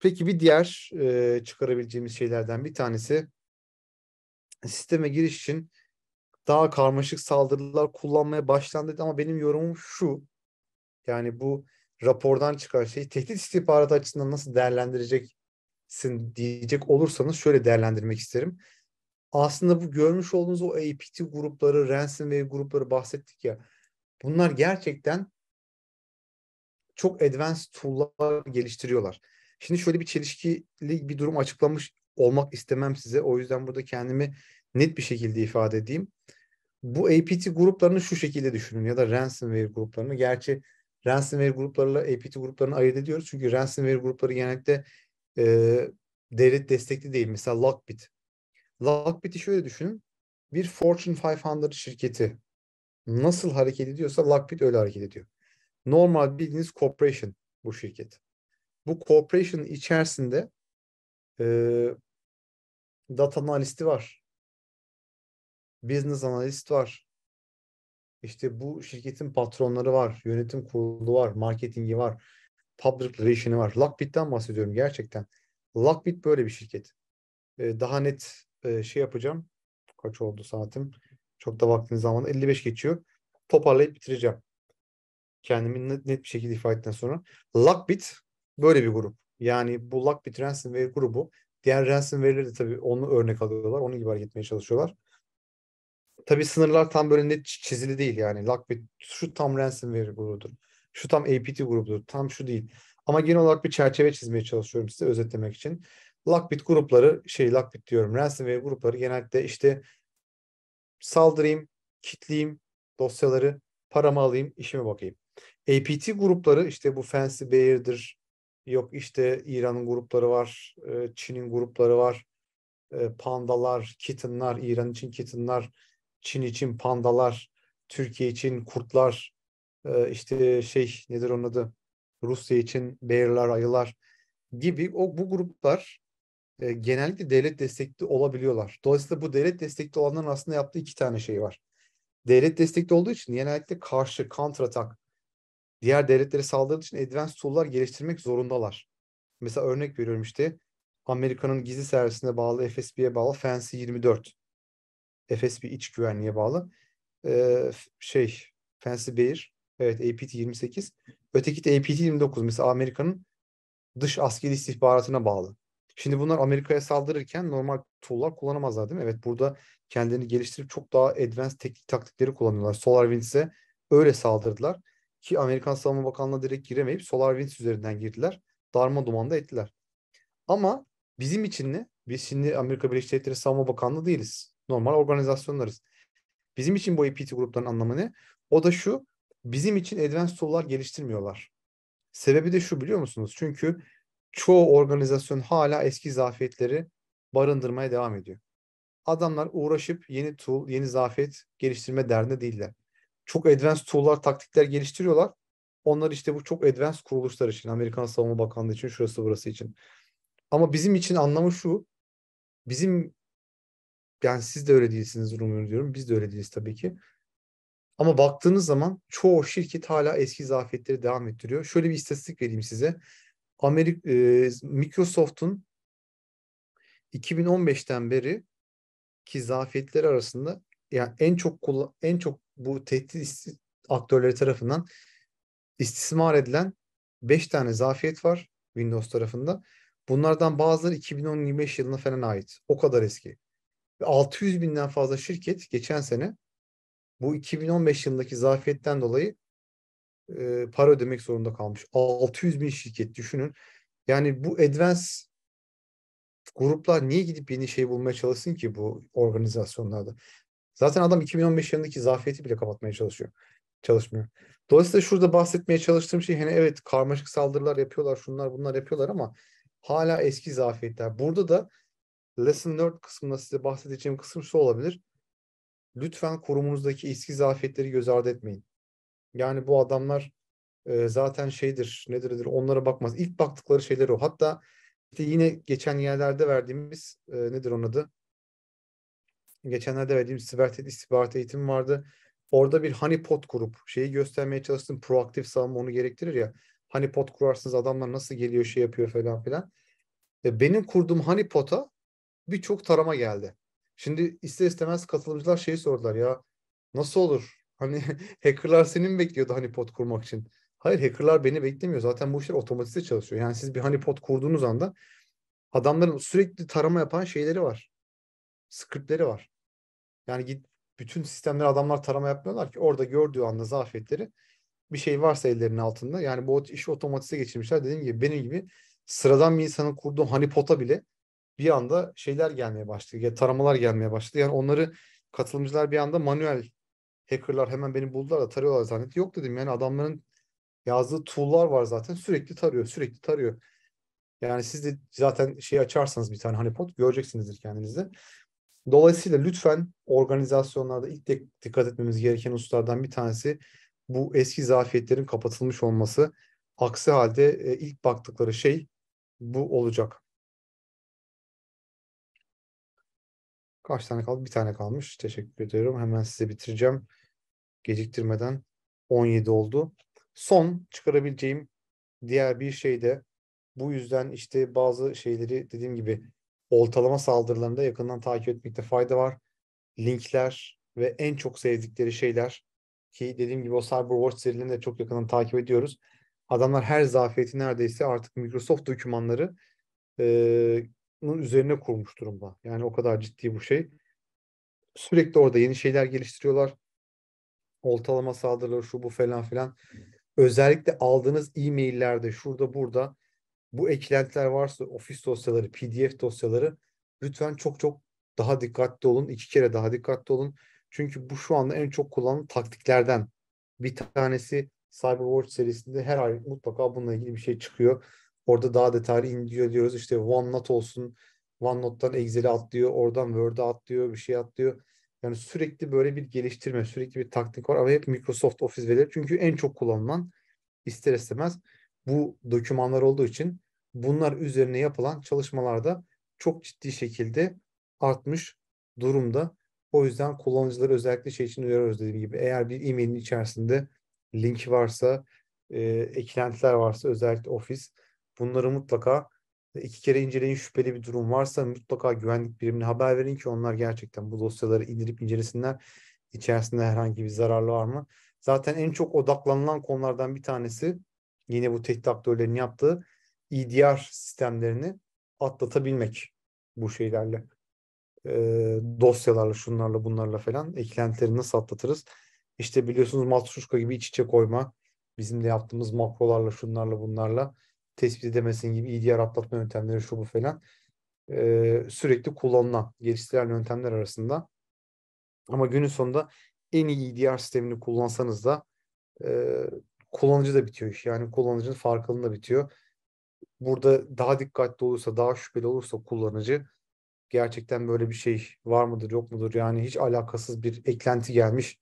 Peki bir diğer e, çıkarabileceğimiz şeylerden bir tanesi sisteme giriş için daha karmaşık saldırılar kullanmaya başlandı ama benim yorumum şu. Yani bu rapordan çıkan şey tehdit istihbaratı açısından nasıl değerlendireceksin diyecek olursanız şöyle değerlendirmek isterim. Aslında bu görmüş olduğunuz o APT grupları, ransomware grupları bahsettik ya. Bunlar gerçekten çok advanced tool'lar geliştiriyorlar. Şimdi şöyle bir çelişkili bir durum açıklamış olmak istemem size. O yüzden burada kendimi net bir şekilde ifade edeyim bu APT gruplarını şu şekilde düşünün ya da ransomware gruplarını. Gerçi ransomware gruplarıyla APT gruplarını ayırt ediyoruz. Çünkü ransomware grupları genellikle e, devlet destekli değil. Mesela Lockbit. Lockbit'i şöyle düşünün. Bir Fortune 500 şirketi nasıl hareket ediyorsa Lockbit öyle hareket ediyor. Normal bildiğiniz corporation bu şirket. Bu corporation içerisinde e, data analisti var business analist var. İşte bu şirketin patronları var, yönetim kurulu var, marketingi var, public relation'ı var. Lockbit'ten bahsediyorum gerçekten. Lockbit böyle bir şirket. Ee, daha net e, şey yapacağım. Kaç oldu saatim? Çok da vaktiniz zamanı 55 geçiyor. Toparlayıp bitireceğim. Kendimi net, net bir şekilde ifade ettikten sonra. Lockbit böyle bir grup. Yani bu Lockbit Ransomware grubu. Diğer ransomware'leri de tabii onu örnek alıyorlar. Onun gibi hareket etmeye çalışıyorlar. Tabi sınırlar tam böyle net çizili değil yani. Lock şu tam ransomware grubudur. Şu tam APT grubudur. Tam şu değil. Ama genel olarak bir çerçeve çizmeye çalışıyorum size özetlemek için. Lockbit grupları şey Lockbit diyorum. ransom Ransomware grupları genellikle işte saldırayım, kitleyeyim dosyaları, paramı alayım, işime bakayım. APT grupları işte bu Fancy Bear'dir. Yok işte İran'ın grupları var, e, Çin'in grupları var. E, pandalar, kittenlar, İran için kittenlar, Çin için pandalar, Türkiye için kurtlar, e, işte şey nedir onun adı? Rusya için bearlar, ayılar gibi o bu gruplar e, genellikle devlet destekli olabiliyorlar. Dolayısıyla bu devlet destekli olanların aslında yaptığı iki tane şey var. Devlet destekli olduğu için genellikle karşı, kontratak, diğer devletlere saldırdığı için advanced tool'lar geliştirmek zorundalar. Mesela örnek veriyorum işte Amerika'nın gizli servisine bağlı, FSB'ye bağlı Fancy 24. Efes bir iç güvenliğe bağlı. Ee, şey Fancy Bear evet APT 28. Öteki de APT 29 mesela Amerika'nın dış askeri istihbaratına bağlı. Şimdi bunlar Amerika'ya saldırırken normal tool'lar kullanamazlar değil mi? Evet burada kendilerini geliştirip çok daha advanced teknik taktikleri kullanıyorlar. SolarWinds'e öyle saldırdılar ki Amerikan Savunma Bakanlığı'na direkt giremeyip SolarWinds üzerinden girdiler. Darma dumanda ettiler. Ama bizim için ne? Biz şimdi Amerika Birleşik Devletleri Savunma Bakanlığı değiliz normal organizasyonlarız. Bizim için bu APT gruplarının anlamı ne? O da şu, bizim için advanced tool'lar geliştirmiyorlar. Sebebi de şu biliyor musunuz? Çünkü çoğu organizasyon hala eski zafiyetleri barındırmaya devam ediyor. Adamlar uğraşıp yeni tool, yeni zafiyet geliştirme derdinde değiller. Çok advanced tool'lar, taktikler geliştiriyorlar. Onlar işte bu çok advanced kuruluşlar için, Amerikan Savunma Bakanlığı için, şurası burası için. Ama bizim için anlamı şu, bizim yani siz de öyle değilsiniz umuyorum diyorum. Biz de öyle değiliz tabii ki. Ama baktığınız zaman çoğu şirket hala eski zafiyetleri devam ettiriyor. Şöyle bir istatistik vereyim size. Amerik e, Microsoft'un 2015'ten beri ki zafiyetler arasında yani en çok en çok bu tehdit aktörleri tarafından istismar edilen 5 tane zafiyet var Windows tarafında. Bunlardan bazıları 2010-25 yılına falan ait. O kadar eski. 600 binden fazla şirket geçen sene bu 2015 yılındaki zafiyetten dolayı e, para ödemek zorunda kalmış. 600 bin şirket düşünün. Yani bu advance gruplar niye gidip yeni şey bulmaya çalışsın ki bu organizasyonlarda? Zaten adam 2015 yılındaki zafiyeti bile kapatmaya çalışıyor. Çalışmıyor. Dolayısıyla şurada bahsetmeye çalıştığım şey hani evet karmaşık saldırılar yapıyorlar, şunlar bunlar yapıyorlar ama hala eski zafiyetler. Burada da Lesson 4 kısmında size bahsedeceğim kısım şu olabilir. Lütfen kurumunuzdaki eski zafiyetleri göz ardı etmeyin. Yani bu adamlar e, zaten şeydir, nedir nedir onlara bakmaz. İlk baktıkları şeyler o. Hatta işte yine geçen yerlerde verdiğimiz e, nedir onun adı? Geçenlerde verdiğimiz sibertet istihbarat eğitimi vardı. Orada bir honeypot kurup şeyi göstermeye çalıştım. Proaktif savunma onu gerektirir ya. Honeypot kurarsınız adamlar nasıl geliyor şey yapıyor falan filan. E, benim kurduğum honeypot'a birçok tarama geldi. Şimdi ister istemez katılımcılar şeyi sordular ya nasıl olur? Hani hackerlar seni mi bekliyordu hani pot kurmak için? Hayır hackerlar beni beklemiyor. Zaten bu işler otomatize çalışıyor. Yani siz bir hani pot kurduğunuz anda adamların sürekli tarama yapan şeyleri var. Scriptleri var. Yani git bütün sistemleri adamlar tarama yapmıyorlar ki orada gördüğü anda zafiyetleri bir şey varsa ellerinin altında. Yani bu işi otomatize geçirmişler. Dediğim gibi benim gibi sıradan bir insanın kurduğu hani pota bile bir anda şeyler gelmeye başladı. Ya taramalar gelmeye başladı. Yani onları katılımcılar bir anda manuel hackerlar hemen beni buldular da tarıyorlar zannetti. Yok dedim yani adamların yazdığı tool'lar var zaten. Sürekli tarıyor, sürekli tarıyor. Yani siz de zaten şeyi açarsanız bir tane honeypot hani göreceksinizdir kendinizi. Dolayısıyla lütfen organizasyonlarda ilk de dikkat etmemiz gereken hususlardan bir tanesi bu eski zafiyetlerin kapatılmış olması. Aksi halde e, ilk baktıkları şey bu olacak. Kaç tane kaldı? Bir tane kalmış. Teşekkür ediyorum. Hemen size bitireceğim. Geciktirmeden 17 oldu. Son çıkarabileceğim diğer bir şey de bu yüzden işte bazı şeyleri dediğim gibi oltalama saldırılarında yakından takip etmekte fayda var. Linkler ve en çok sevdikleri şeyler ki dediğim gibi o Cyberwatch serilerini de çok yakından takip ediyoruz. Adamlar her zafiyeti neredeyse artık Microsoft dokümanları e, üzerine kurmuş durumda. Yani o kadar ciddi bu şey. Sürekli orada yeni şeyler geliştiriyorlar. Oltalama saldırıları şu bu falan filan. Özellikle aldığınız e-maillerde şurada burada bu eklentiler varsa ofis dosyaları, pdf dosyaları lütfen çok çok daha dikkatli olun. iki kere daha dikkatli olun. Çünkü bu şu anda en çok kullanılan taktiklerden bir tanesi Cyberwatch serisinde her ay mutlaka bununla ilgili bir şey çıkıyor. Orada daha detaylı inceliyoruz. İşte OneNote olsun. OneNote'dan Excel'e atlıyor. Oradan Word'e atlıyor. Bir şey atlıyor. Yani sürekli böyle bir geliştirme, sürekli bir taktik var ama hep Microsoft Office verir Çünkü en çok kullanılan ister istemez bu dokümanlar olduğu için bunlar üzerine yapılan çalışmalarda çok ciddi şekilde artmış durumda. O yüzden kullanıcıları özellikle şey için uyarıyoruz dediğim gibi. Eğer bir e-mailin içerisinde link varsa, e, eklentiler varsa özellikle Office Bunları mutlaka iki kere inceleyin. Şüpheli bir durum varsa mutlaka güvenlik birimine haber verin ki onlar gerçekten bu dosyaları indirip incelesinler. İçerisinde herhangi bir zararlı var mı? Zaten en çok odaklanılan konulardan bir tanesi yine bu tehdit aktörlerinin yaptığı EDR sistemlerini atlatabilmek bu şeylerle. E, dosyalarla, şunlarla, bunlarla falan eklentileri nasıl atlatırız? İşte biliyorsunuz matruşka gibi iç içe koyma. Bizim de yaptığımız makrolarla, şunlarla, bunlarla tespit edemesin gibi EDR atlatma yöntemleri şu bu falan e, sürekli kullanılan, geliştirilen yöntemler arasında. Ama günün sonunda en iyi EDR sistemini kullansanız da e, kullanıcı da bitiyor iş. Yani kullanıcının farkının da bitiyor. Burada daha dikkatli olursa, daha şüpheli olursa kullanıcı gerçekten böyle bir şey var mıdır yok mudur yani hiç alakasız bir eklenti gelmiş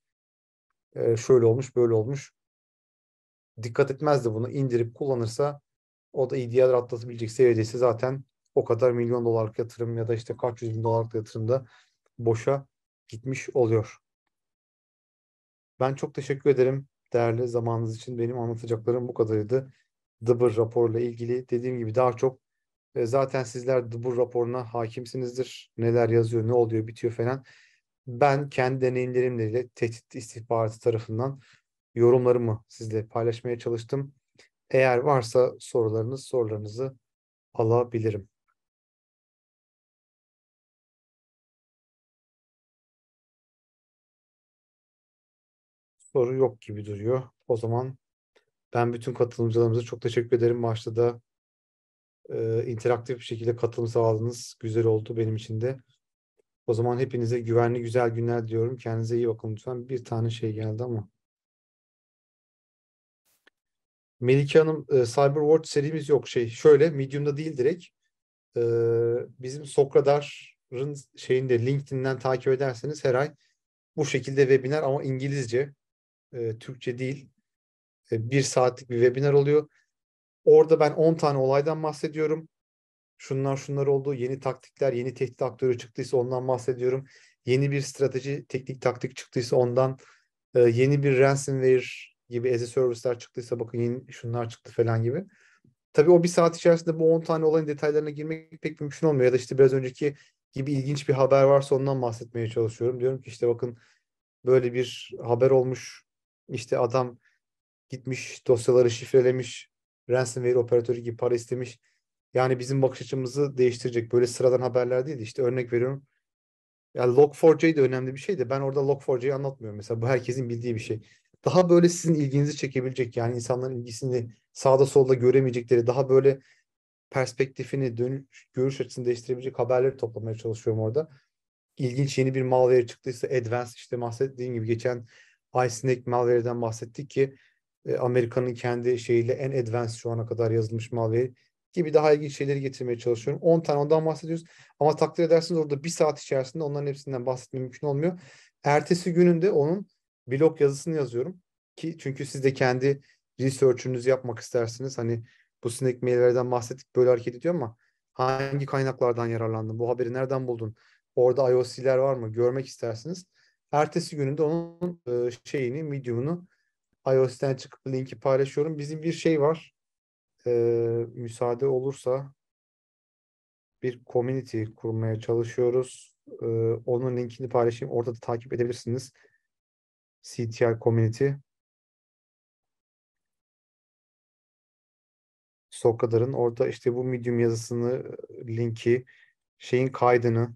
e, şöyle olmuş böyle olmuş dikkat etmez de bunu indirip kullanırsa o da EDR atlatabilecek seviyedeyse zaten o kadar milyon dolarlık yatırım ya da işte kaç yüz bin dolarlık yatırımda boşa gitmiş oluyor. Ben çok teşekkür ederim değerli zamanınız için. Benim anlatacaklarım bu kadarıydı. Dıbır raporuyla ilgili dediğim gibi daha çok e, zaten sizler Dıbır raporuna hakimsinizdir. Neler yazıyor, ne oluyor, bitiyor falan. Ben kendi deneyimlerimle tehdit istihbaratı tarafından yorumlarımı sizle paylaşmaya çalıştım. Eğer varsa sorularınız sorularınızı alabilirim. Soru yok gibi duruyor. O zaman ben bütün katılımcılarımıza çok teşekkür ederim. Başta da e, interaktif bir şekilde katılım sağladınız. Güzel oldu benim için de. O zaman hepinize güvenli güzel günler diliyorum. Kendinize iyi bakın lütfen. Bir tane şey geldi ama. Melike Hanım e, Cyberwatch serimiz yok şey. Şöyle Medium'da değil direkt. E, bizim Sokradar'ın şeyinde LinkedIn'den takip ederseniz her ay bu şekilde webinar ama İngilizce e, Türkçe değil. E, bir saatlik bir webinar oluyor. Orada ben 10 tane olaydan bahsediyorum. Şunlar şunlar oldu. Yeni taktikler, yeni tehdit aktörü çıktıysa ondan bahsediyorum. Yeni bir strateji, teknik taktik çıktıysa ondan. E, yeni bir ransomware gibi as a service'ler çıktıysa bakın yeni şunlar çıktı falan gibi. Tabii o bir saat içerisinde bu 10 tane olayın detaylarına girmek pek mümkün olmuyor. Ya da işte biraz önceki gibi ilginç bir haber varsa ondan bahsetmeye çalışıyorum. Diyorum ki işte bakın böyle bir haber olmuş. İşte adam gitmiş dosyaları şifrelemiş. Ransomware operatörü gibi para istemiş. Yani bizim bakış açımızı değiştirecek. Böyle sıradan haberler değil. İşte örnek veriyorum. Ya yani Log4j de önemli bir şey de ben orada Log4j'yi anlatmıyorum. Mesela bu herkesin bildiği bir şey daha böyle sizin ilginizi çekebilecek yani insanların ilgisini sağda solda göremeyecekleri daha böyle perspektifini dönüş, görüş açısını değiştirebilecek haberleri toplamaya çalışıyorum orada. İlginç yeni bir malware çıktıysa Advanced işte bahsettiğim gibi geçen iSnake malware'den bahsettik ki e, Amerika'nın kendi şeyiyle en advanced şu ana kadar yazılmış malware gibi daha ilginç şeyleri getirmeye çalışıyorum. 10 tane ondan bahsediyoruz. Ama takdir edersiniz orada bir saat içerisinde onların hepsinden bahsetmem mümkün olmuyor. Ertesi gününde onun blog yazısını yazıyorum ki çünkü siz de kendi research'ünüzü yapmak istersiniz. Hani bu sinek maillerden bahsettik böyle hareket ediyor ama hangi kaynaklardan yararlandın? Bu haberi nereden buldun? Orada IOC'ler var mı? Görmek istersiniz. Ertesi gününde onun e, şeyini, medium'unu iOS'ten çıkıp linki paylaşıyorum. Bizim bir şey var. Ee, müsaade olursa bir community kurmaya çalışıyoruz. Ee, onun linkini paylaşayım. Orada da takip edebilirsiniz. CTR Community sokadarın orada işte bu Medium yazısını linki şeyin kaydını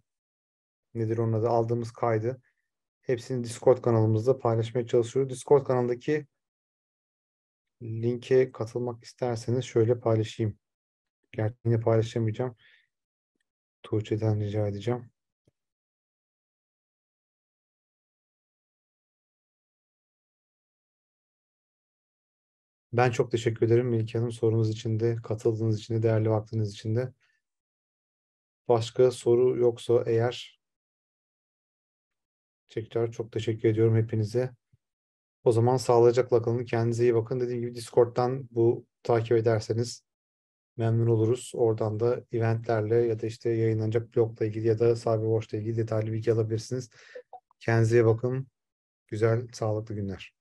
nedir onun adı aldığımız kaydı hepsini Discord kanalımızda paylaşmaya çalışıyoruz. Discord kanalındaki linke katılmak isterseniz şöyle paylaşayım. Gerçi yine paylaşamayacağım. Tuğçe'den rica edeceğim. Ben çok teşekkür ederim Melike Hanım sorunuz için de, katıldığınız için de, değerli vaktiniz için de. Başka soru yoksa eğer tekrar çok teşekkür ediyorum hepinize. O zaman sağlıcakla kalın. Kendinize iyi bakın. Dediğim gibi Discord'dan bu takip ederseniz memnun oluruz. Oradan da eventlerle ya da işte yayınlanacak blogla ilgili ya da Cyberwatch'la ilgili detaylı bilgi alabilirsiniz. Kendinize iyi bakın. Güzel, sağlıklı günler.